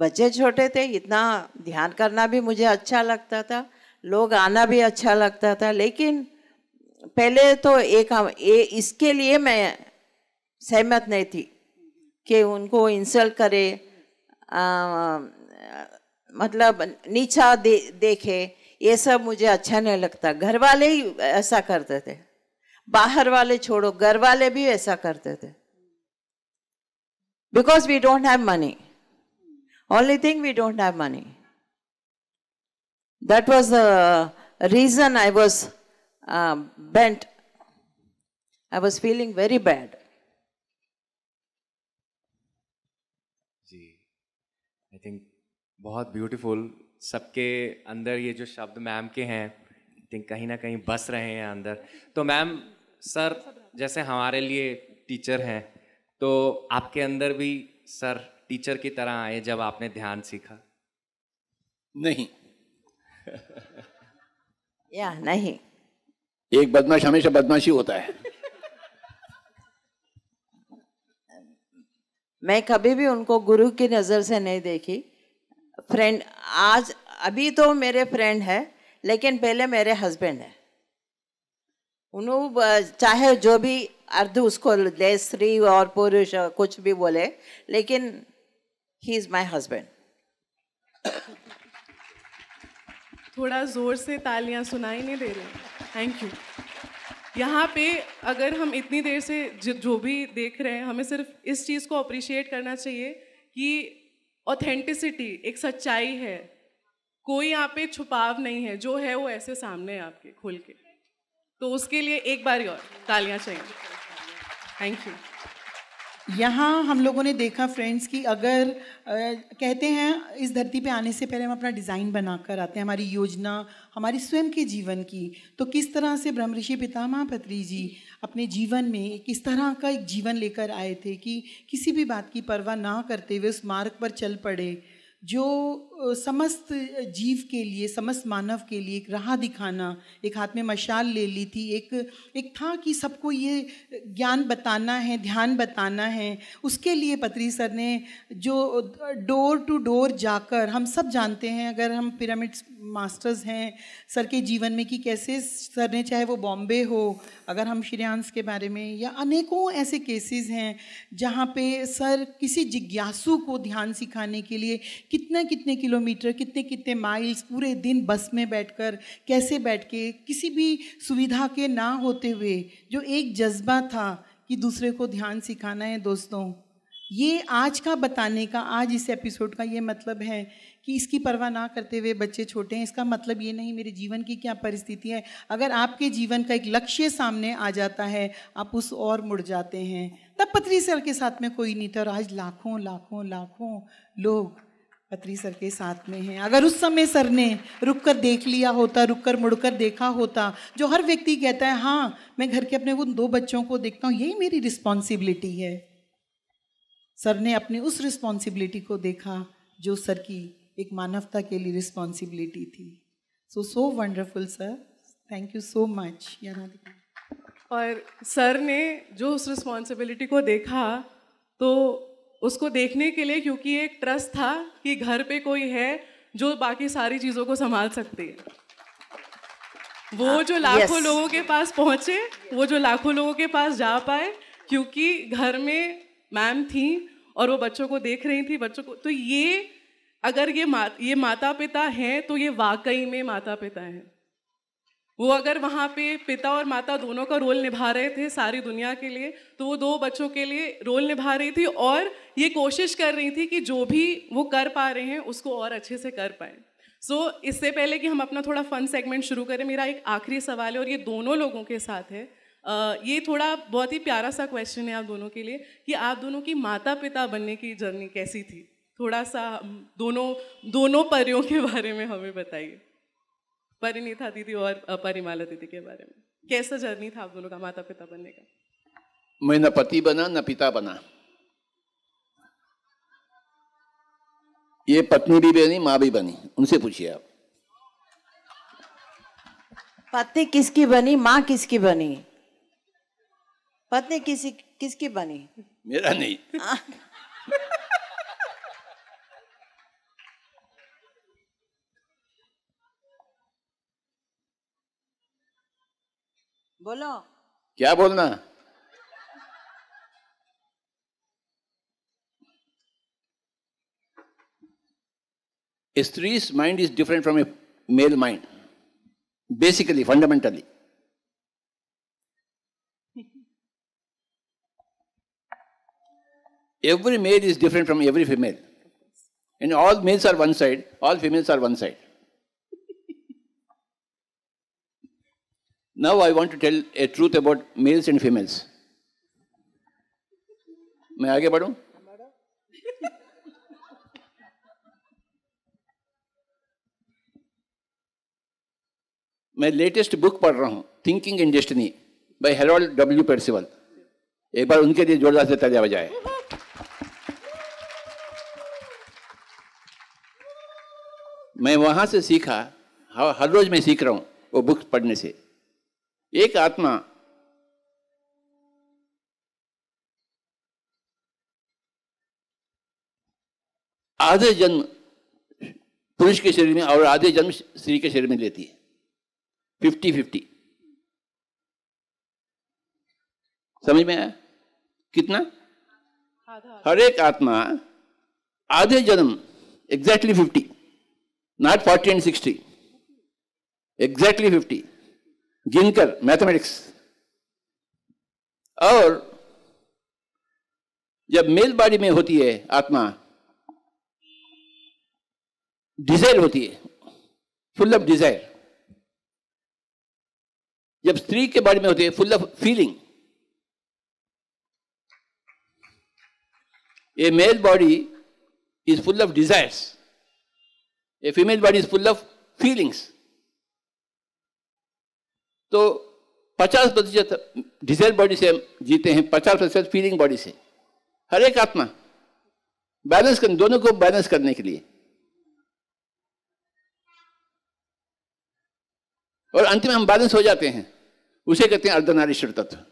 बच्चे छोटे थे इतना ध्यान करना भी मुझे अच्छा लगता था लोग आना भी अच्छा लगता था लेकिन पहले तो एक ए, इसके लिए मैं सहमत नहीं थी कि उनको इंसल्ट करे आ, मतलब नीचा दे देखे ये सब मुझे अच्छा नहीं लगता घर वाले ही ऐसा करते थे बाहर वाले छोड़ो घर वाले भी ऐसा करते थे because we don't have money Only thing we don't have money. That was the reason I was uh, bent. I was feeling very bad. जी आई थिंक बहुत ब्यूटीफुल सबके अंदर ये जो शब्द मैम के हैं आई थिंक कहीं ना कहीं बस रहे हैं अंदर तो मैम सर जैसे हमारे लिए टीचर हैं तो आपके अंदर भी सर टीचर की तरह आए जब आपने ध्यान सीखा नहीं या नहीं एक बदमाश हमेशा बदमाशी होता है मैं कभी भी उनको गुरु की नज़र से नहीं देखी फ्रेंड आज अभी तो मेरे फ्रेंड है लेकिन पहले मेरे हस्बैंड है उन्होंने चाहे जो भी अर्ध उसको स्त्री और पुरुष कुछ भी बोले लेकिन ही इज माई हजबेंड थोड़ा जोर से तालियां सुनाई नहीं दे रहे थैंक यू यहाँ पे अगर हम इतनी देर से जो भी देख रहे हैं हमें सिर्फ इस चीज़ को अप्रिशिएट करना चाहिए कि ऑथेंटिसिटी एक सच्चाई है कोई यहाँ पे छुपाव नहीं है जो है वो ऐसे सामने है आपके खोल के तो उसके लिए एक बार और तालियां चाहिए थैंक यू यहाँ हम लोगों ने देखा फ्रेंड्स कि अगर आ, कहते हैं इस धरती पे आने से पहले हम अपना डिज़ाइन बनाकर आते हैं हमारी योजना हमारी स्वयं के जीवन की तो किस तरह से ब्रह्म ऋषि पितामा पत्री जी अपने जीवन में किस तरह का एक जीवन लेकर आए थे कि किसी भी बात की परवाह ना करते हुए उस मार्ग पर चल पड़े जो समस्त जीव के लिए समस्त मानव के लिए एक राह दिखाना एक हाथ में मशाल ले ली थी एक एक था कि सबको ये ज्ञान बताना है ध्यान बताना है उसके लिए पत्री सर ने जो डोर टू डोर जाकर हम सब जानते हैं अगर हम पिरामिड्स मास्टर्स हैं सर के जीवन में कि कैसे सर ने चाहे वो बॉम्बे हो अगर हम श्रेयांश के बारे में या अनेकों ऐसे केसेस हैं जहाँ पे सर किसी जिज्ञासु को ध्यान सिखाने के लिए कितने कितने किलोमीटर कितने कितने माइल्स पूरे दिन बस में बैठकर कैसे बैठ के किसी भी सुविधा के ना होते हुए जो एक जज्बा था कि दूसरे को ध्यान सिखाना है दोस्तों ये आज का बताने का आज इस एपिसोड का ये मतलब है कि इसकी परवाह ना करते हुए बच्चे छोटे हैं इसका मतलब ये नहीं मेरे जीवन की क्या परिस्थिति है अगर आपके जीवन का एक लक्ष्य सामने आ जाता है आप उस और मुड़ जाते हैं तब पतली सर के साथ में कोई नहीं था और आज लाखों लाखों लाखों लोग पत्री सर के साथ में हैं अगर उस समय सर ने रुक कर देख लिया होता रुक कर मुड़ कर देखा होता जो हर व्यक्ति कहता है हाँ मैं घर के अपने उन दो बच्चों को देखता हूँ यही मेरी रिस्पॉन्सिबिलिटी है सर ने अपनी उस रिस्पॉन्सिबिलिटी को देखा जो सर की एक मानवता के लिए रिस्पॉन्सिबिलिटी थी so so wonderful sir thank you so much यहाँ और सर ने जो उस रिस्पॉन्सिबिलिटी को देखा तो उसको देखने के लिए क्योंकि एक ट्रस्ट था कि घर पे कोई है जो बाकी सारी चीज़ों को संभाल सकती है वो हाँ, जो लाखों yes. लोगों के पास पहुंचे वो जो लाखों लोगों के पास जा पाए क्योंकि घर में मैम थी और वो बच्चों को देख रही थी बच्चों को तो ये अगर ये मा, ये माता पिता हैं तो ये वाकई में माता पिता हैं वो अगर वहाँ पे पिता और माता दोनों का रोल निभा रहे थे सारी दुनिया के लिए तो वो दो बच्चों के लिए रोल निभा रही थी और ये कोशिश कर रही थी कि जो भी वो कर पा रहे हैं उसको और अच्छे से कर पाए सो so, इससे पहले कि हम अपना थोड़ा फन सेगमेंट शुरू करें मेरा एक आखिरी सवाल है और ये दोनों लोगों के साथ है Uh, ये थोड़ा बहुत ही प्यारा सा क्वेश्चन है आप दोनों के लिए कि आप दोनों की माता पिता बनने की जर्नी कैसी थी थोड़ा सा दोनों दोनों परियों के बारे में हमें बताइए परिणीता दीदी और परिमाला दीदी के बारे में कैसा जर्नी था आप दोनों का माता पिता बनने का मैं न पति बना न पिता बना ये पत्नी भी बनी माँ भी बनी उनसे पूछिए आप पत्नी किसकी बनी माँ किसकी बनी पत्नी किसी किसकी बनी मेरा नहीं बोलो क्या बोलना A stree's mind is different from a male mind, basically, fundamentally. every male is different from every female. And all males are one side, all females are one side. Now I want to tell a truth about males and females. मैं आगे बढ़ू मैं latest book पढ़ रहा हूं thinking in destiny by Harold W Percival एक बार उनके लिए जोरदार से ताजा बजाए मैं वहां से सीखा हाँ, हर रोज मैं सीख रहा हूं वो बुक पढ़ने से एक आत्मा आधे जन्म पुरुष के शरीर में और आधे जन्म स्त्री के शरीर में लेती है फिफ्टी फिफ्टी समझ में आया कितना हर एक आत्मा आधे जन्म exactly fifty not forty and sixty exactly fifty गिनकर मैथमेटिक्स और जब मेल बॉडी में होती है आत्मा डिजायर होती है फुल ऑफ डिजायर जब स्त्री के बॉडी में होती है full of feeling a male body is full of desires a female body is full of feelings तो 50 प्रतिशत डिजेल बॉडी से जीते हैं 50 प्रतिशत फीलिंग बॉडी से हर एक आत्मा बैलेंस कर दोनों को बैलेंस करने के लिए और अंत में हम बैलेंस हो जाते हैं उसे कहते हैं अर्धनारीश्वर तत्व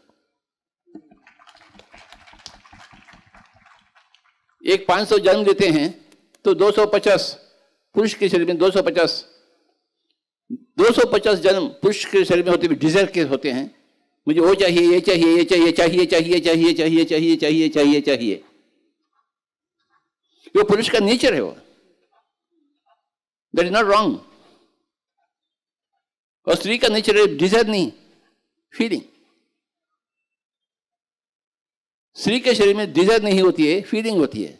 एक 500 जन्म लेते हैं तो 250 पुरुष के शरीर में 250 250 जन्म पुरुष के शरीर में होते हुए डिजर के होते हैं मुझे वो चाहिए ये चाहिए ये चाहिए चाहिए चाहिए चाहिए चाहिए चाहिए चाहिए चाहिए चाहिए वो पुरुष का नेचर है वो दैट इज नॉट रॉन्ग और स्त्री का नेचर है डिजायर नहीं फीलिंग स्त्री के शरीर में डिजायर नहीं होती है फीलिंग होती है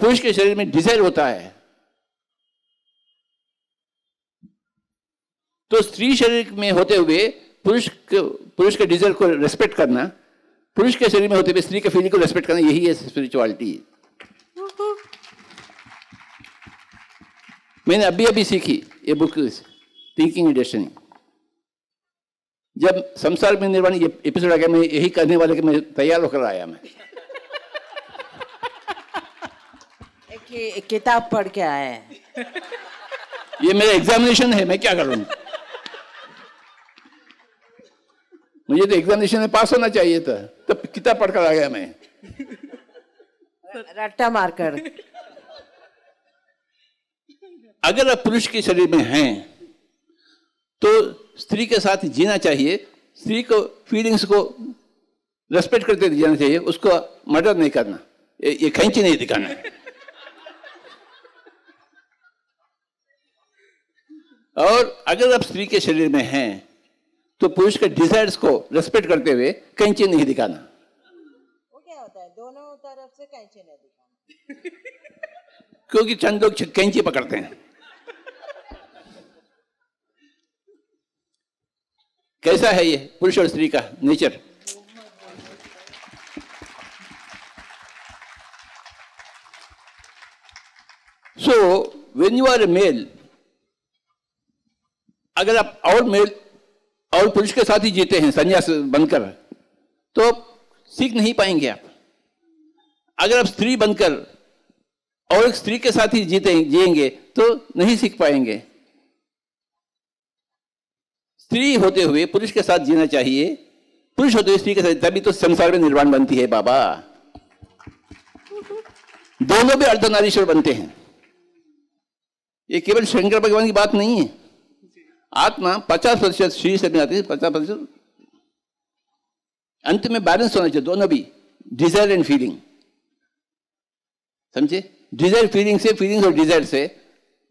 पुरुष के शरीर में डिजायर होता है तो स्त्री शरीर में होते हुए पुरुष के पुरुष के डिजर को रेस्पेक्ट करना पुरुष के शरीर में होते हुए स्त्री के फीलिंग को रेस्पेक्ट करना यही है स्पिरिचुअलिटी मैंने अभी अभी सीखी ये बुक थिंकिंग डेस्टनी जब संसार में निर्माण ये एपिसोड आ गया मैं यही करने वाले के मैं तैयार होकर आया मैं एक किताब पढ़ के आया ये मेरा एग्जामिनेशन है मैं क्या करूँगा मुझे तो एग्जामिनेशन में पास होना चाहिए था तब तो किताब पढ़कर आ गया मैं रट्टा मारकर अगर आप पुरुष के शरीर में हैं तो स्त्री के साथ जीना चाहिए स्त्री को फीलिंग्स को रेस्पेक्ट करते जाना चाहिए उसको मर्डर नहीं करना ये, ये खैची नहीं दिखाना और अगर आप स्त्री के शरीर में हैं तो पुरुष के डिजायर्स को रेस्पेक्ट करते हुए कैंची नहीं दिखाना वो क्या होता है दोनों तरफ से कैंची नहीं दिखाना क्योंकि चंद लोग कैंची पकड़ते हैं कैसा है ये पुरुष और स्त्री का nature so when you are a male अगर आप और मेल और पुरुष के साथ ही जीते हैं संन्यास बनकर तो सीख नहीं पाएंगे आप अगर आप स्त्री बनकर और एक स्त्री के साथ ही जीते जिएंगे तो नहीं सीख पाएंगे स्त्री होते हुए पुरुष के साथ जीना चाहिए पुरुष होते हुए स्त्री के साथ तभी तो संसार में निर्वाण बनती है बाबा दोनों भी अर्धनारीश्वर बनते हैं ये केवल शंकर भगवान की बात नहीं है आत्मा पचास प्रतिशत श्री से में आती है पचास प्रतिशत अंत में बैलेंस होना चाहिए दोनों भी डिजायर एंड फीलिंग समझे डिजायर फीलिंग से फीलिंग और डिजायर से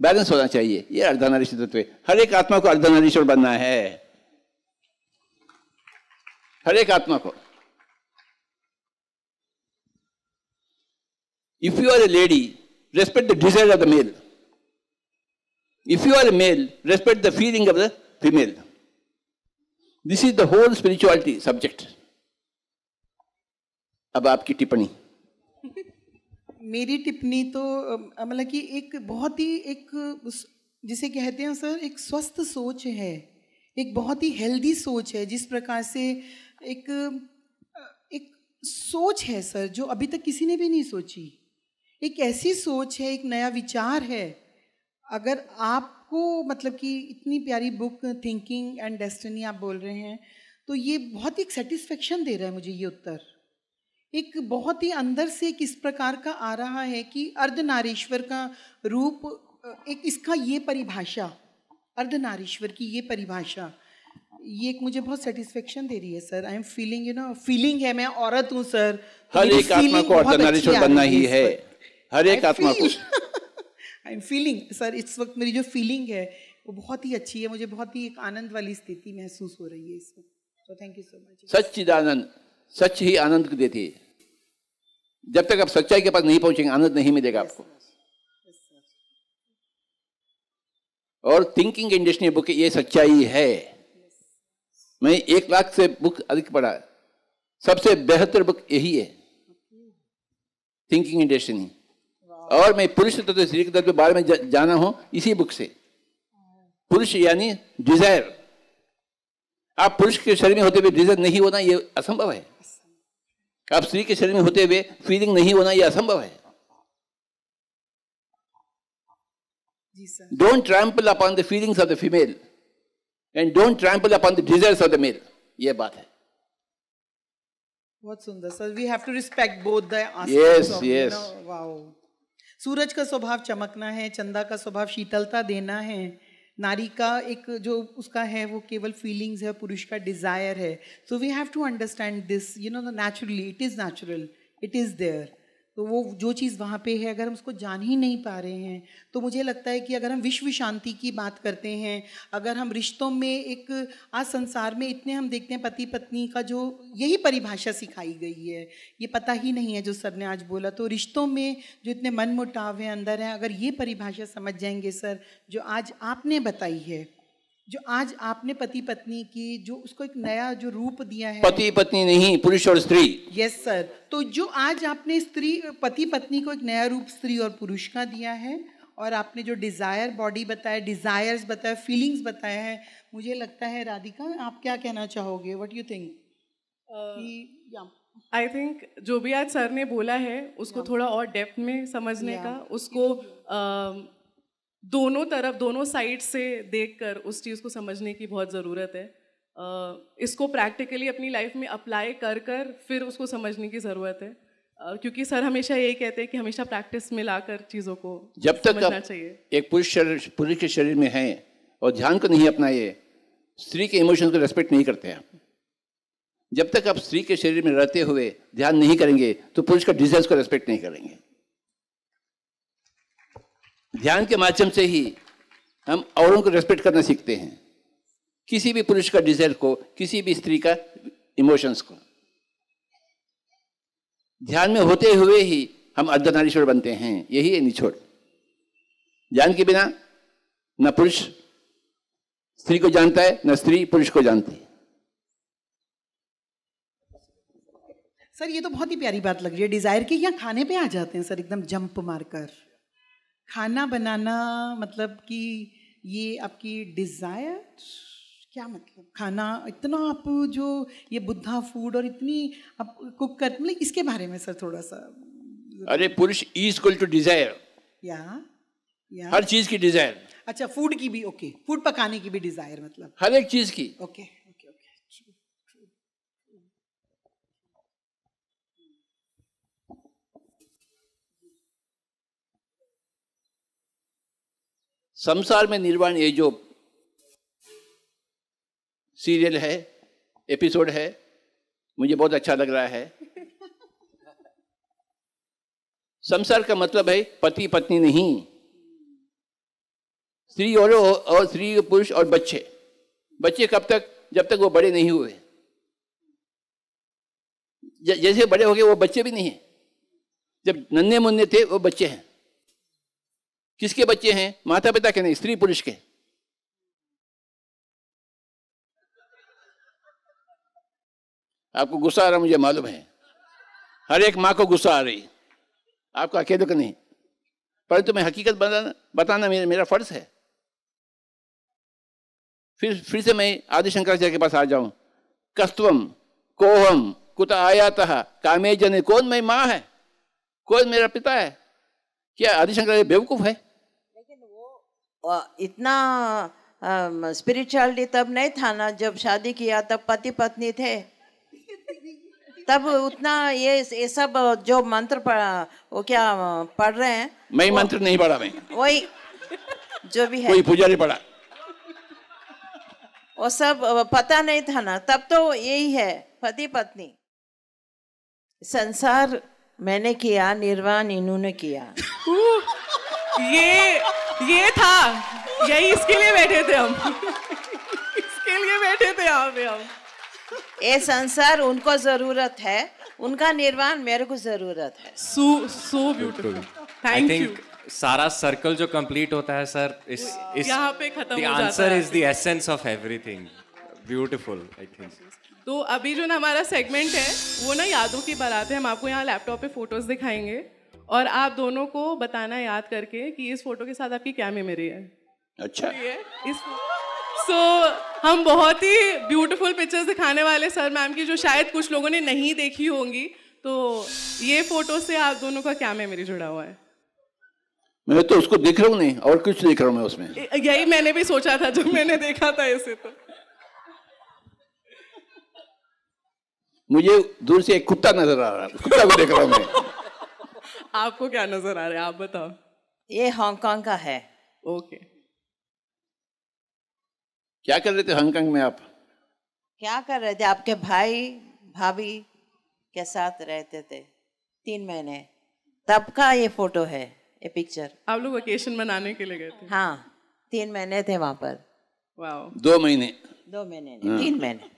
बैलेंस होना चाहिए ये अर्धनारीश्वर तत्व है हर एक आत्मा को अर्धनारीश्वर बनना है हर एक आत्मा को if you are a lady respect the desire of the male If you are a male, respect the feeling of the female. This is the whole spirituality subject. अब आपकी टिप्पणी मेरी टिप्पणी तो मतलब कि एक बहुत ही एक जिसे कहते हैं सर एक स्वस्थ सोच है एक बहुत ही हेल्दी सोच है जिस प्रकार से एक एक सोच है सर जो अभी तक किसी ने भी नहीं सोची एक ऐसी सोच है एक नया विचार है अगर आपको मतलब कि इतनी प्यारी बुक थिंकिंग एंड डेस्टिनी आप बोल रहे हैं तो ये बहुत ही सेटिस्फेक्शन दे रहा है मुझे ये उत्तर एक बहुत ही अंदर से किस प्रकार का आ रहा है कि अर्धनारीश्वर का रूप एक इसका ये परिभाषा अर्धनारीश्वर की ये परिभाषा ये एक मुझे बहुत सेटिस्फेक्शन दे रही है sir I am feeling you know feeling है मैं औरत हूँ सर तो हर एक आत्मा को अर्धनारीश्वर बनना ही है हर एक आत्मा को आई एम फीलिंग सर इस वक्त मेरी जो फीलिंग है वो बहुत ही अच्छी है मुझे बहुत ही एक आनंद वाली स्थिति महसूस हो रही है इस वक्त तो थैंक यू सो मच सच्चिदानंद सच ही आनंद को देती है जब तक आप सच्चाई के पास नहीं पहुंचेंगे आनंद नहीं मिलेगा आपको और थिंकिंग इंडस्ट्री बुक ये सच्चाई है मैं एक लाख से बुक अधिक पढ़ा सबसे बेहतर बुक यही है थिंकिंग इंडस्ट्री डेस्टिनी और मैं पुरुष तत्व स्त्री तत्व के बारे में जा, जाना हो इसी बुक से पुरुष यानी डिजायर आप पुरुष के शरीर में होते हुए डिजायर नहीं होना यह असंभव है आप स्त्री के शरीर में होते हुए फीलिंग नहीं होना यह असंभव है don't trample upon the feelings of the female and don't trample upon the desire of the male ये बात है बहुत सुंदर sir we have to respect both the yes yes wow सूरज का स्वभाव चमकना है चंदा का स्वभाव शीतलता देना है नारी का एक जो उसका है वो केवल फीलिंग्स है पुरुष का डिज़ायर है so we have to understand this you know the naturally it is natural it is there तो वो जो चीज़ वहाँ पे है अगर हम उसको जान ही नहीं पा रहे हैं तो मुझे लगता है कि अगर हम विश्व शांति की बात करते हैं अगर हम रिश्तों में एक आज संसार में इतने हम देखते हैं पति पत्नी का जो यही परिभाषा सिखाई गई है ये पता ही नहीं है जो सर ने आज बोला तो रिश्तों में जो इतने मन मुटाव हैं अंदर हैं अगर ये परिभाषा समझ जाएंगे सर जो आज आपने बताई है जो आज आपने पति पत्नी की जो उसको एक नया जो रूप दिया है पति पत्नी नहीं पुरुष और स्त्री यस सर तो जो आज आपने स्त्री पति पत्नी को एक नया रूप स्त्री और पुरुष का दिया है और आपने जो डिज़ायर बॉडी बताया डिज़ायर्स बताया फीलिंग्स बताया है मुझे लगता है राधिका आप क्या कहना चाहोगे what you think I think जो भी आज सर ने बोला है उसको yeah. थोड़ा और डेप्थ में समझने yeah. का उसको uh, दोनों तरफ दोनों साइड से देखकर उस चीज़ को समझने की बहुत ज़रूरत है uh, इसको प्रैक्टिकली अपनी लाइफ में अप्लाई कर कर फिर उसको समझने की ज़रूरत है uh, क्योंकि सर हमेशा यही कहते हैं कि हमेशा प्रैक्टिस में लाकर चीज़ों को जब तक समझना चाहिए एक पुरुष शरीर पुरुष के शरीर में है और ध्यान को नहीं अपनाइए स्त्री के इमोशन को रेस्पेक्ट नहीं करते हैं जब तक आप स्त्री के शरीर में रहते हुए ध्यान नहीं करेंगे तो पुरुष का डिजायर को रेस्पेक्ट नहीं करेंगे ध्यान के माध्यम से ही हम औरों को रेस्पेक्ट करना सीखते हैं किसी भी पुरुष का डिजायर को किसी भी स्त्री का इमोशंस को ध्यान में होते हुए ही हम अर्धनारीश्वर बनते हैं यही है निछोड़ ज्ञान के बिना न पुरुष स्त्री को जानता है न स्त्री पुरुष को जानती है सर ये तो बहुत ही प्यारी बात लग रही है डिजायर की यहाँ खाने पे आ जाते हैं सर एकदम जंप मारकर खाना बनाना मतलब कि ये आपकी डिज़ायर क्या मतलब खाना इतना आप जो ये बुद्धा फूड और इतनी आप कुक कर मतलब इसके बारे में सर थोड़ा सा अरे पुरुष इज इक्वल टू डिजायर या या हर चीज की डिजायर अच्छा फूड की भी ओके okay. फूड पकाने की भी डिजायर मतलब हर एक चीज की ओके okay. संसार में निर्वाण ये जो सीरियल है एपिसोड है मुझे बहुत अच्छा लग रहा है संसार का मतलब है पति पत्नी नहीं स्त्री और और स्त्री पुरुष और बच्चे बच्चे कब तक जब तक वो बड़े नहीं हुए जैसे बड़े हो गए वो बच्चे भी नहीं है जब नन्हे मुन्ने थे वो बच्चे हैं किसके बच्चे हैं माता पिता के नहीं स्त्री पुरुष के आपको गुस्सा आ रहा मुझे मालूम है हर एक माँ को गुस्सा आ रही आपको अकेले का नहीं परंतु मैं हकीकत बताना बताना मेरा मेरा फर्ज है फिर फिर से मैं आदि शंकराचार्य के पास आ जाऊं कस्तवम कोहम कुत आयात कामे जने कौन मेरी माँ है कौन मेरा पिता है क्या आदि शंकराचार्य बेवकूफ है इतना स्पिरिचुअलिटी तब नहीं था ना जब शादी किया तब पति पत्नी थे तब उतना ये ये सब जो मंत्र पढ़ा वो क्या पढ़ रहे हैं मैं मंत्र नहीं पढ़ा मैं वही जो भी है कोई पुजारी पढ़ा वो सब पता नहीं था ना तब तो यही है पति पत्नी संसार मैंने किया निर्वाण इन्होंने किया ये ये था यही इसके लिए बैठे थे हम इसके लिए बैठे थे यहाँ पे हम ये संसार उनको जरूरत है उनका निर्वाण मेरे को जरूरत है so so beautiful thank you सारा सर्कल जो कंप्लीट होता है सर इस इस यहाँ पे खत्म हो जाता answer is the essence of everything beautiful I think तो अभी जो ना हमारा सेगमेंट है वो ना यादों की बारात है हम आपको यहाँ लैपटॉप पे फोटोज दिखाएंगे और आप दोनों को बताना याद करके कि इस फोटो के साथ आपकी क्या मेमोरी है अच्छा तो ये इस सो so, हम बहुत ही ब्यूटीफुल पिक्चर्स दिखाने वाले सर मैम की जो शायद कुछ लोगों ने नहीं देखी होंगी तो ये फोटो से आप दोनों का क्या मेमोरी जुड़ा हुआ है मैं तो उसको देख रहा हूँ नहीं और कुछ देख रहा हूँ मैं उसमें यही मैंने भी सोचा था जब मैंने देखा था इसे तो मुझे दूर से एक कुत्ता नजर आ रहा है कुत्ता को देख रहा हूँ मैं आपको क्या नजर आ रहा है आप बताओ ये हांगकांग का है ओके okay. क्या कर रहे थे हांगकांग में आप क्या कर रहे थे आपके भाई भाभी के साथ रहते थे तीन महीने तब का ये फोटो है ये पिक्चर आप लोग वेकेशन मनाने के लिए गए थे हाँ तीन महीने थे वहां पर दो महीने दो महीने हाँ। तीन महीने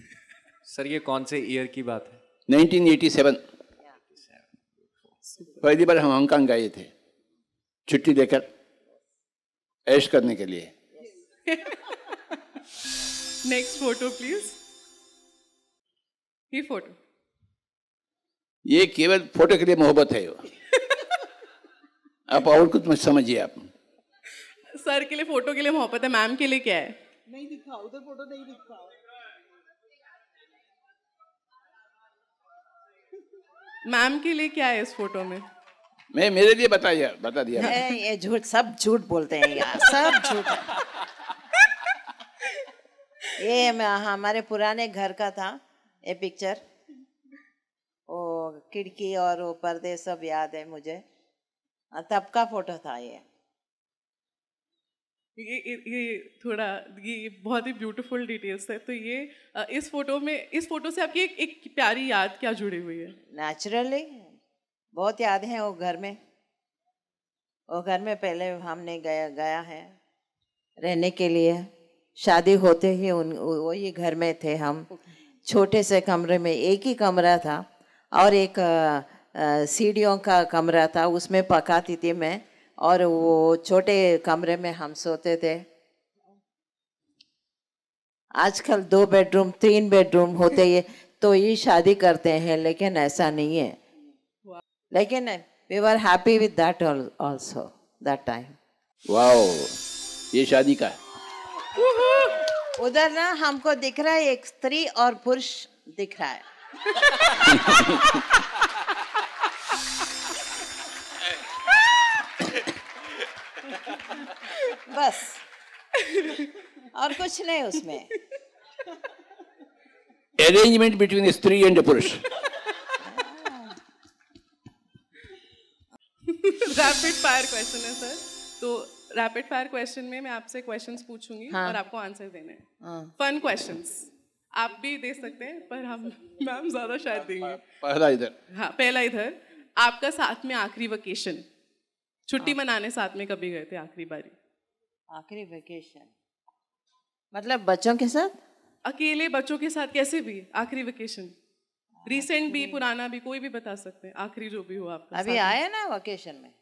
सर ये कौन से ईयर की बात है 1987 पहली बार हम हांगकांग गए थे छुट्टी देकर ऐश करने के लिए नेक्स्ट फोटो प्लीज ये फोटो ये केवल फोटो के लिए मोहब्बत है आप और कुछ मत समझिए आप सर के लिए फोटो के लिए मोहब्बत है मैम के लिए क्या है नहीं दिखा उधर फोटो नहीं दिखा मैम के लिए क्या है इस फोटो में मैं मेरे लिए बताइए बता दिया ये झूठ सब झूठ बोलते हैं यार सब झूठ ये हाँ, हमारे पुराने घर का था ये पिक्चर वो खिड़की और वो पर्दे सब याद है मुझे हाँ, तब का फोटो था ये ये ये थोड़ा ये बहुत ही ब्यूटीफुल डिटेल्स है तो ये इस फोटो में इस फोटो से आपकी एक, एक प्यारी याद क्या जुड़ी हुई है नेचुरली बहुत याद है वो घर में वो घर में पहले हमने गया गया है रहने के लिए शादी होते ही उन वही घर में थे हम छोटे से कमरे में एक ही कमरा था और एक सीढ़ियों का कमरा था उसमें पकाती थी मैं और वो छोटे कमरे में हम सोते थे आजकल दो बेडरूम तीन बेडरूम होते ये तो ये शादी करते हैं लेकिन ऐसा नहीं है लेकिन we were happy with that also that time wow ये शादी का उधर ना हमको दिख रहा है एक स्त्री और पुरुष दिख रहा है बस और कुछ नहीं उसमें अरेंजमेंट बिटवीन स्त्री एंड पुरुष रैपिड फायर क्वेश्चन है सर तो रैपिड फायर क्वेश्चन में मैं आपसे क्वेश्चंस पूछूंगी हाँ. और आपको आंसर देना है फन क्वेश्चंस आप भी दे सकते हैं पर हम मैम ज्यादा शायद देंगे पहला इधर हाँ पहला इधर आपका साथ में आखिरी वेकेशन छुट्टी हाँ. मनाने साथ में कभी गए थे आखिरी बारी आखिरी वेकेशन मतलब बच्चों के साथ अकेले बच्चों के साथ कैसे भी आखिरी वेकेशन रिसेंट भी पुराना भी कोई भी बता सकते हैं आखिरी जो भी हो आपका अभी आए ना वेकेशन में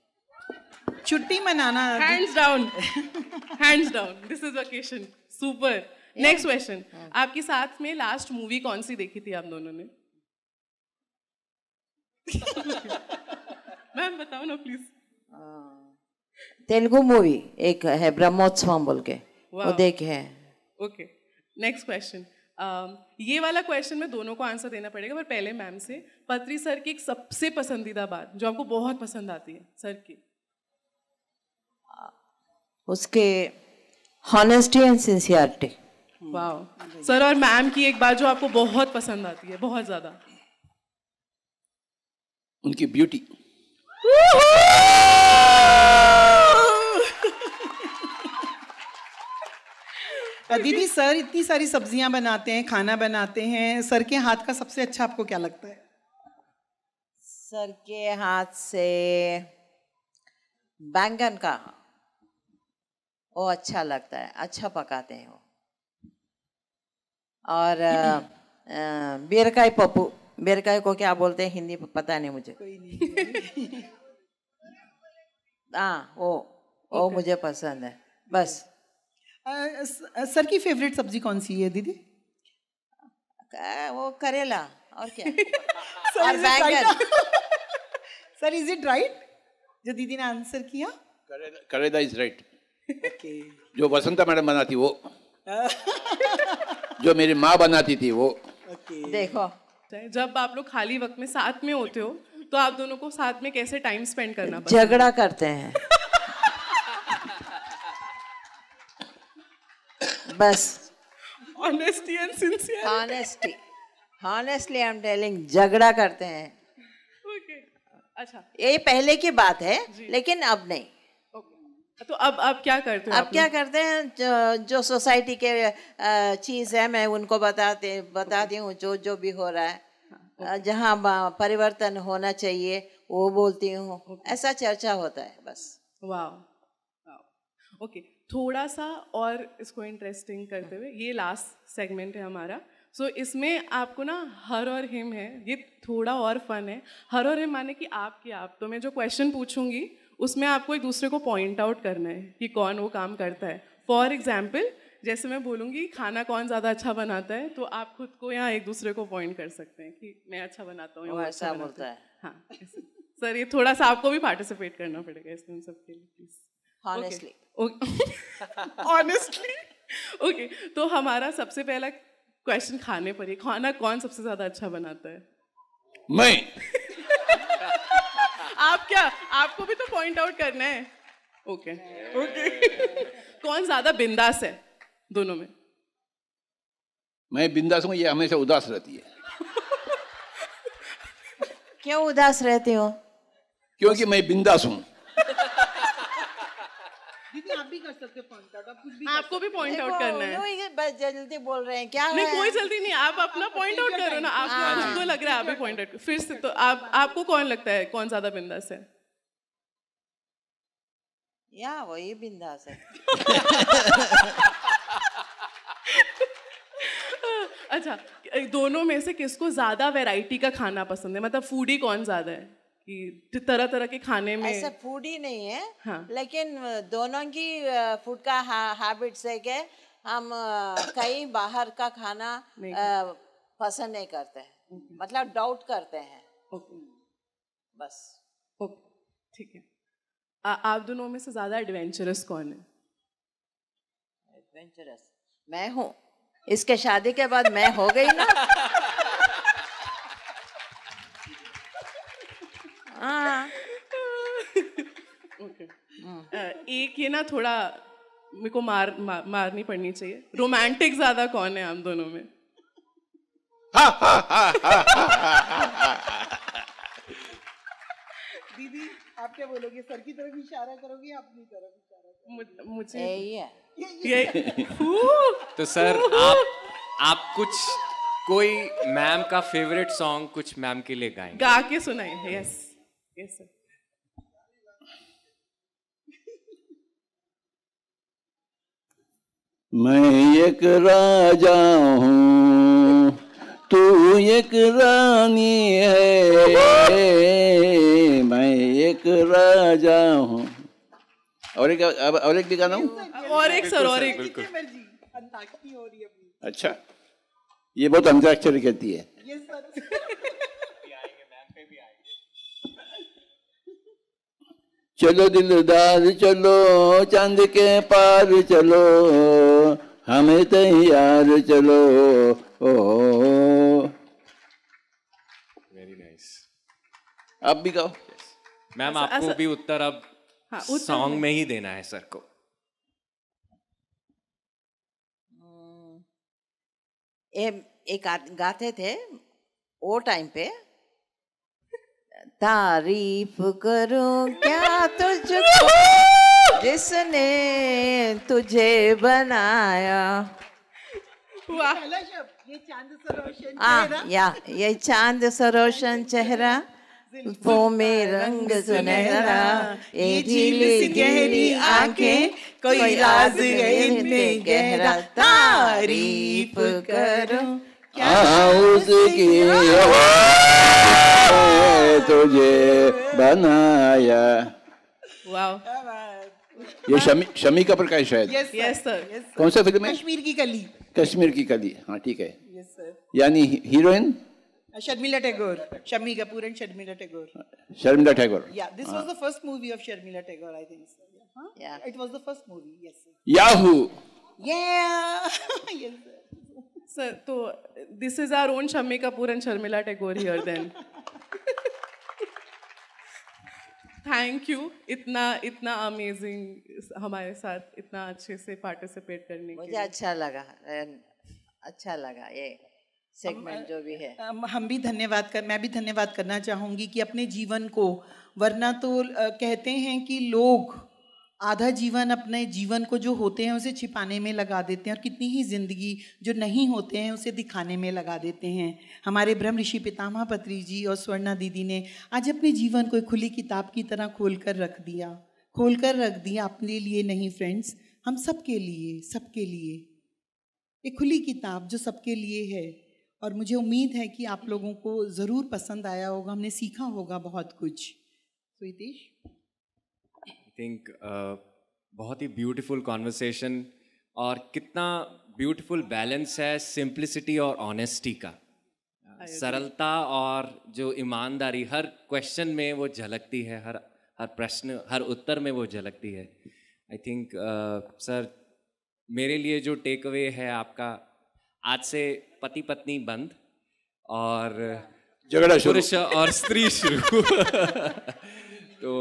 छुट्टी मनाना hands down hands down this is vacation super next question आपके साथ में लास्ट मूवी कौन सी देखी थी आप दोनों ने मैम बताओ ना प्लीज तेलुगु मूवी एक है ब्रह्मोत्सवम बोल के वो देखे हैं ओके नेक्स्ट क्वेश्चन ये वाला क्वेश्चन में दोनों को आंसर देना पड़ेगा पर पहले मैम से पत्री सर की एक सबसे पसंदीदा बात जो आपको बहुत पसंद आती है सर की उसके हॉनेस्टी एंड सिंसियरिटी वाह सर और मैम की एक बात जो आपको बहुत पसंद आती है बहुत ज्यादा उनकी ब्यूटी दीदी सर इतनी सारी सब्जियां बनाते हैं खाना बनाते हैं सर के हाथ का सबसे अच्छा आपको क्या लगता है सर के हाथ से बैंगन का वो अच्छा लगता है अच्छा पकाते हैं वो और बेरकाई पप्पू बेरकाई को क्या बोलते हैं हिंदी पता नहीं मुझे हाँ वो वो मुझे पसंद है बस सर की फेवरेट सब्जी कौन सी है दीदी वो करेला और क्या और बैंगन सर इज इट राइट जो दीदी ने आंसर किया करेला इज राइट जो वसंता मैडम बनाती वो जो मेरी माँ बनाती थी वो देखो जब आप लोग खाली वक्त में साथ में होते हो तो आप दोनों को साथ में कैसे टाइम स्पेंड करना झगड़ा करते हैं बस honesty and sincere honesty honestly I am telling झगड़ा करते हैं ओके okay. अच्छा ये पहले की बात है लेकिन अब नहीं तो अब अब क्या करते हैं अब क्या करते हैं जो, जो सोसाइटी के चीज़ है मैं उनको बताते बताती हूँ जो जो भी हो रहा है हाँ, जहाँ परिवर्तन होना चाहिए वो बोलती हूँ ऐसा चर्चा होता है बस वाह ओके थोड़ा सा और इसको इंटरेस्टिंग करते हुए ये लास्ट सेगमेंट है हमारा सो so, इसमें आपको ना हर और हिम है ये थोड़ा और फन है हर और हिम माने कि आप की आप तो मैं जो क्वेश्चन पूछूंगी उसमें आपको एक दूसरे को पॉइंट आउट करना है कि कौन वो काम करता है फॉर एग्जाम्पल जैसे मैं बोलूँगी खाना कौन ज़्यादा अच्छा बनाता है तो आप खुद को यहाँ एक दूसरे को पॉइंट कर सकते हैं कि मैं अच्छा बनाता हूँ अच्छा बोलता है हाँ सर ये थोड़ा सा आपको भी पार्टिसिपेट करना पड़ेगा इसमें सबके लिए प्लीज़ ऑनेस्टली ऑनेस्टली ओके तो हमारा सबसे पहला क्वेश्चन खाने पर ही खाना कौन सबसे ज्यादा अच्छा बनाता है मैं आप क्या आपको भी तो पॉइंट आउट करना है ओके ओके कौन ज्यादा बिंदास है दोनों में मैं बिंदास हूँ ये हमेशा उदास रहती है क्यों उदास रहती हो क्योंकि मैं बिंदास हूँ भी कर सकते पॉइंट आउट आप कुछ भी आपको भी पॉइंट आउट करना है बस जल्दी बोल रहे हैं क्या नहीं कोई जल्दी नहीं आप अपना पॉइंट आउट करो ना आपको लग रहा है आप भी पॉइंट आउट फिर से तो आप आपको कौन लगता है कौन ज्यादा बिंदास है या वही बिंदास है अच्छा दोनों में से किसको ज्यादा वैरायटी का खाना पसंद है मतलब फूडी कौन ज्यादा है कि तो तरह तरह के खाने में ऐसा फूड ही नहीं है हाँ. लेकिन दोनों की फूड का हा, हैबिट्स है कि हम कहीं बाहर का खाना आ, पसंद नहीं करते हैं okay. मतलब डाउट करते हैं okay. बस ओके okay. ठीक है आ, आप दोनों में से ज़्यादा एडवेंचरस कौन है एडवेंचरस मैं हूँ इसके शादी के बाद मैं हो गई ना हाँ। एक ये ना थोड़ा मेरे को मार, मारनी पड़नी चाहिए रोमांटिक ज्यादा कौन है हम दोनों में दीदी आप क्या बोलोगे सर की तरफ इशारा करोगे अपनी तरफ इशारा मुझे ये तो सर आप आप कुछ कोई मैम का फेवरेट सॉन्ग कुछ मैम के लिए गाएं गा के सुनाएं यस Yes, sir. मैं एक राजा हूँ तू एक रानी है मैं एक राजा हूँ और एक अब और एक भी गाना हूँ और एक सर और एक अच्छा ये बहुत अंताक्षरी कहती है चलो दिलदार चलो चांद के पार चलो हमें तैयार चलो ओ वेरी नाइस आप भी गाओ मैम आपको भी उत्तर अब हाँ, सॉन्ग में ही देना है सर को ए, हम्म। एक गाते थे वो टाइम पे तारीफ करो क्या तुझको जिसने तुझे बनाया आ, हाँ, या ये चांद सरोशन चेहरा वो में रंग सुनहरा ये झीली गहरी आंखें कोई राज इनमें गहरा तारीफ करो तुझे बनाया wow. ये शमी शमी का प्रकाश शायद कौन सा फिल्म है कश्मीर की कली कश्मीर की कली हाँ ठीक है यानी heroine Sharmila Tagore Shammi Kapoor and Sharmila Tagore Sharmila Tagore yeah this was the first movie of Sharmila Tagore I think sir yeah it was the first movie yes yahoo yeah yes sir sir तो this is our own Shammi Kapoor and Sharmila Tagore here then thank you इतना इतना amazing हमारे साथ इतना अच्छे से participate करने के मुझे अच्छा लगा अच्छा लगा ये सेगमेंट जो भी है हम भी धन्यवाद कर मैं भी धन्यवाद करना चाहूँगी कि अपने जीवन को वरना तो कहते हैं कि लोग आधा जीवन अपने जीवन को जो होते हैं उसे छिपाने में लगा देते हैं और कितनी ही जिंदगी जो नहीं होते हैं उसे दिखाने में लगा देते हैं हमारे ब्रह्म ऋषि पितामा पत्री जी और स्वर्णा दीदी ने आज अपने जीवन को एक खुली किताब की तरह खोल कर रख दिया खोल कर रख दिया अपने लिए नहीं फ्रेंड्स हम सबके लिए सबके लिए एक खुली किताब जो सबके लिए है और मुझे उम्मीद है कि आप लोगों को ज़रूर पसंद आया होगा हमने सीखा होगा बहुत कुछ सुहितेश थिंक uh, बहुत ही ब्यूटीफुल कॉन्वर्सेशन और कितना ब्यूटीफुल बैलेंस है सिंप्लिसिटी और ऑनेस्टी का सरलता और जो ईमानदारी हर क्वेश्चन में वो झलकती है हर हर प्रश्न हर उत्तर में वो झलकती है आई थिंक सर मेरे लिए जो टेक अवे है आपका आज से पति पत्नी बंद और झगड़ा पुरुष और स्त्री शुरू तो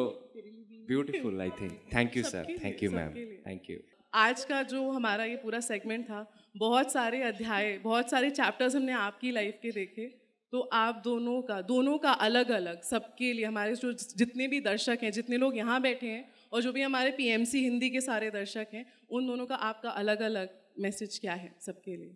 beautiful I think thank you sir thank you ma'am thank you आज का जो हमारा ये पूरा सेगमेंट था बहुत सारे अध्याय बहुत सारे चैप्टर्स हमने आपकी लाइफ के देखे तो आप दोनों का दोनों का अलग अलग सबके लिए हमारे जो जितने भी दर्शक हैं जितने लोग यहाँ बैठे हैं और जो भी हमारे पीएमसी हिंदी के सारे दर्शक हैं उन दोनों का आपका अलग अलग मैसेज क्या है सबके लिए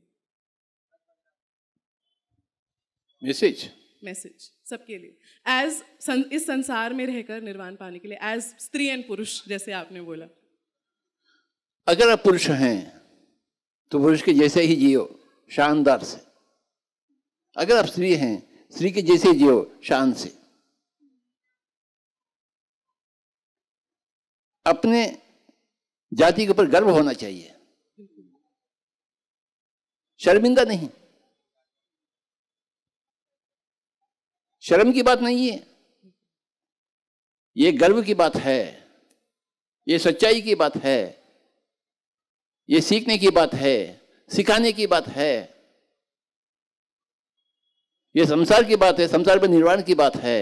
मैसेज मैसेज सबके लिए एज सं, इस संसार में रहकर निर्वाण पाने के लिए एज स्त्री एंड पुरुष जैसे आपने बोला अगर आप पुरुष हैं तो पुरुष के जैसे ही जियो शानदार से अगर आप स्त्री हैं स्त्री के जैसे जियो शान से अपने जाति के ऊपर गर्व होना चाहिए शर्मिंदा नहीं शर्म की बात नहीं है ये गर्व की बात है ये सच्चाई की बात है ये सीखने की बात है सिखाने की बात है ये संसार की बात है संसार में निर्वाण की बात है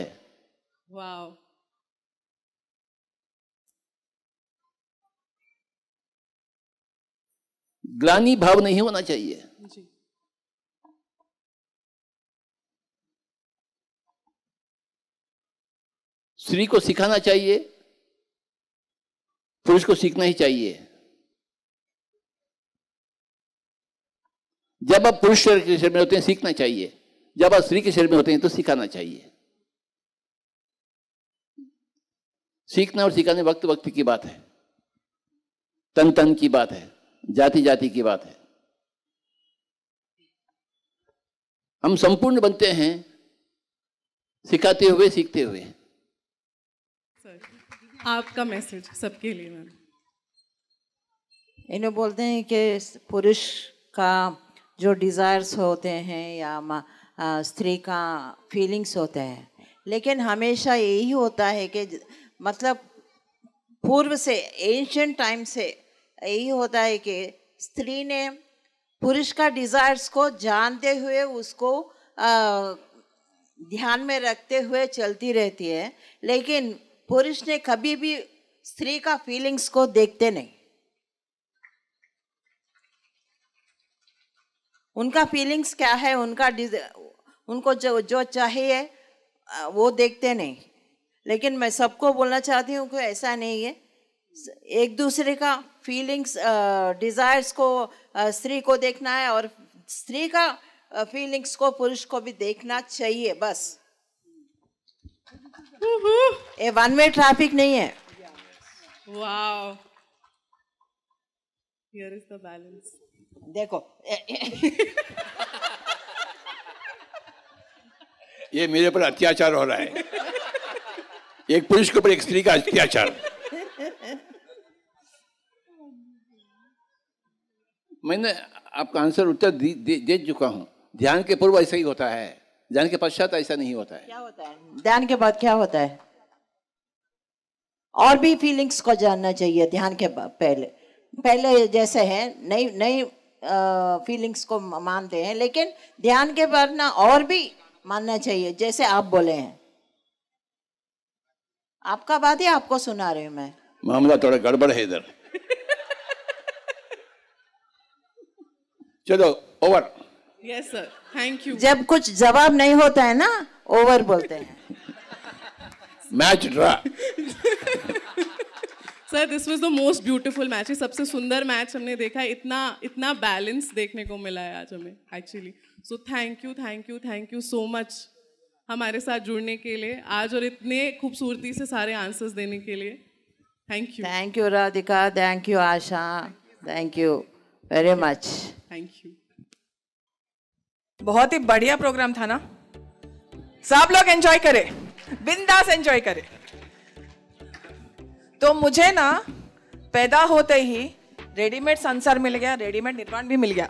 ग्लानी भाव नहीं होना चाहिए स्त्री को सिखाना चाहिए पुरुष को सीखना ही चाहिए जब आप पुरुष के शरीर में होते हैं सीखना चाहिए जब आप स्त्री के शरीर में होते हैं तो सिखाना चाहिए सीखना और सिखाने वक्त वक्त की बात है तन तन की बात है जाति जाति की बात है हम संपूर्ण बनते हैं सिखाते हुए सीखते हुए आपका मैसेज सबके लिए मैम इन्हें बोलते हैं कि पुरुष का जो डिज़ायर्स होते हैं या स्त्री का फीलिंग्स होते हैं लेकिन हमेशा यही होता है कि मतलब पूर्व से एंशंट टाइम से यही होता है कि स्त्री ने पुरुष का डिज़ायर्स को जानते हुए उसको आ, ध्यान में रखते हुए चलती रहती है लेकिन पुरुष ने कभी भी स्त्री का फीलिंग्स को देखते नहीं उनका फीलिंग्स क्या है उनका उनको जो जो चाहिए वो देखते नहीं लेकिन मैं सबको बोलना चाहती हूँ कि ऐसा नहीं है एक दूसरे का फीलिंग्स डिज़ायर्स को स्त्री को देखना है और स्त्री का फीलिंग्स को पुरुष को भी देखना चाहिए बस ये वन वे ट्रैफिक नहीं है wow here is the balance देखो ये मेरे पर अत्याचार हो रहा है एक पुरुष के ऊपर एक स्त्री का अत्याचार मैंने आपका आंसर उत्तर दे, दे, दे चुका हूं ध्यान के पूर्व ऐसा ही होता है ध्यान के पश्चात ऐसा नहीं होता है क्या होता है ध्यान के बाद क्या होता है और भी फीलिंग्स को जानना चाहिए ध्यान के पहले पहले जैसे है नई नई फीलिंग्स को मानते हैं लेकिन ध्यान के बाद ना और भी मानना चाहिए जैसे आप बोले हैं आपका बात ही आपको सुना रही हूं मैं मामला थोड़ा गड़बड़ है इधर चलो over yes sir thank you जब कुछ जवाब नहीं होता है ना ओवर बोलते हैं match draw sir this was the most beautiful match सबसे सुंदर मैच हमने देखा इतना इतना बैलेंस देखने को मिला है आज हमें actually so thank you thank you thank you so much हमारे साथ जुड़ने के लिए आज और इतने खूबसूरती से सारे आंसर्स देने के लिए thank you thank you Radhika thank you Asha thank you very much thank you बहुत ही बढ़िया प्रोग्राम था ना सब लोग एंजॉय करे बिंदास एंजॉय करे तो मुझे ना पैदा होते ही रेडीमेड संसार मिल गया रेडीमेड निर्माण भी मिल गया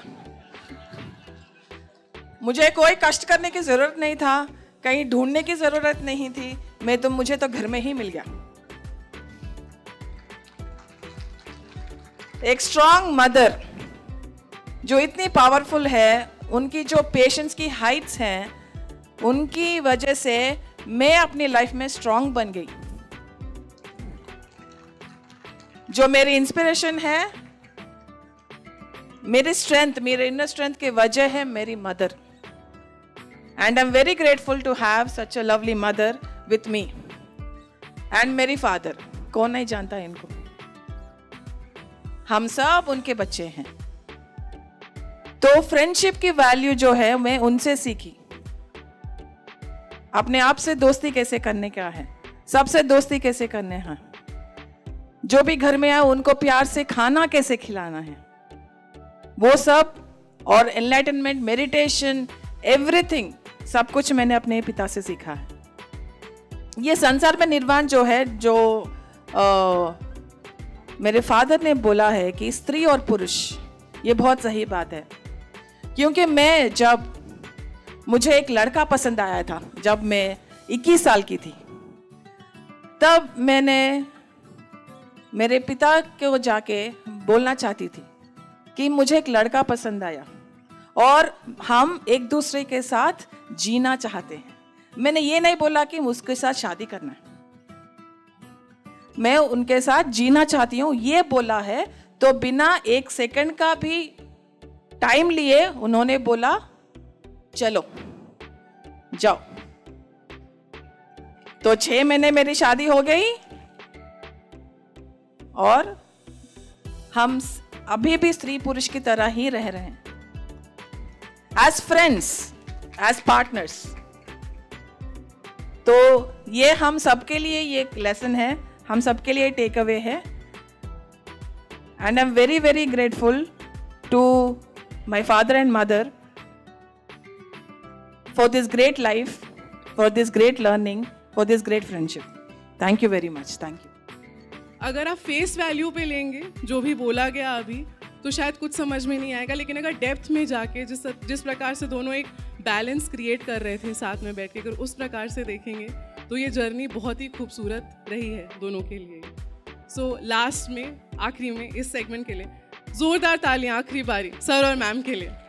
मुझे कोई कष्ट करने की ज़रूरत नहीं था कहीं ढूंढने की ज़रूरत नहीं थी मैं तो मुझे तो घर में ही मिल गया एक स्ट्रांग मदर जो इतनी पावरफुल है उनकी जो पेशेंस की हाइट्स हैं उनकी वजह से मैं अपनी लाइफ में स्ट्रांग बन गई जो मेरी इंस्पिरेशन है मेरी स्ट्रेंथ मेरे इनर स्ट्रेंथ की वजह है मेरी mother and I am very grateful to have such a lovely mother with me and मेरी फादर कौन नहीं जानता इनको हम सब उनके बच्चे हैं तो फ्रेंडशिप की वैल्यू जो है मैं उनसे सीखी अपने आप से दोस्ती कैसे करने क्या है सबसे दोस्ती कैसे करने हैं जो भी घर में आए उनको प्यार से खाना कैसे खिलाना है वो सब और एनलाइटनमेंट मेडिटेशन एवरीथिंग सब कुछ मैंने अपने पिता से सीखा है ये संसार में निर्वाण जो है जो आ, मेरे फादर ने बोला है कि स्त्री और पुरुष ये बहुत सही बात है क्योंकि मैं जब मुझे एक लड़का पसंद आया था जब मैं 21 साल की थी तब मैंने मेरे पिता को जाके बोलना चाहती थी कि मुझे एक लड़का पसंद आया और हम एक दूसरे के साथ जीना चाहते हैं मैंने ये नहीं बोला कि उसके साथ शादी करना है मैं उनके साथ जीना चाहती हूँ ये बोला है तो बिना एक सेकंड का भी टाइम लिए उन्होंने बोला चलो जाओ तो छह महीने मेरी शादी हो गई और हम अभी भी स्त्री पुरुष की तरह ही रह रहे हैं एज फ्रेंड्स एज पार्टनर्स तो ये हम सबके लिए ये एक लेसन है हम सबके लिए टेक अवे है and I am very very grateful to my father and mother for this great life, for this great learning, for this great friendship. Thank you very much. Thank you. अगर आप face value पे लेंगे जो भी बोला गया अभी तो शायद कुछ समझ में नहीं आएगा लेकिन अगर डेप्थ में जाके जिस जिस प्रकार से दोनों एक बैलेंस क्रिएट कर रहे थे साथ में बैठ के अगर उस प्रकार से देखेंगे तो ये जर्नी बहुत ही खूबसूरत रही है दोनों के लिए सो so, लास्ट में आखिरी में इस सेगमेंट के लिए जोरदार तालियां आखिरी बारी सर और मैम के लिए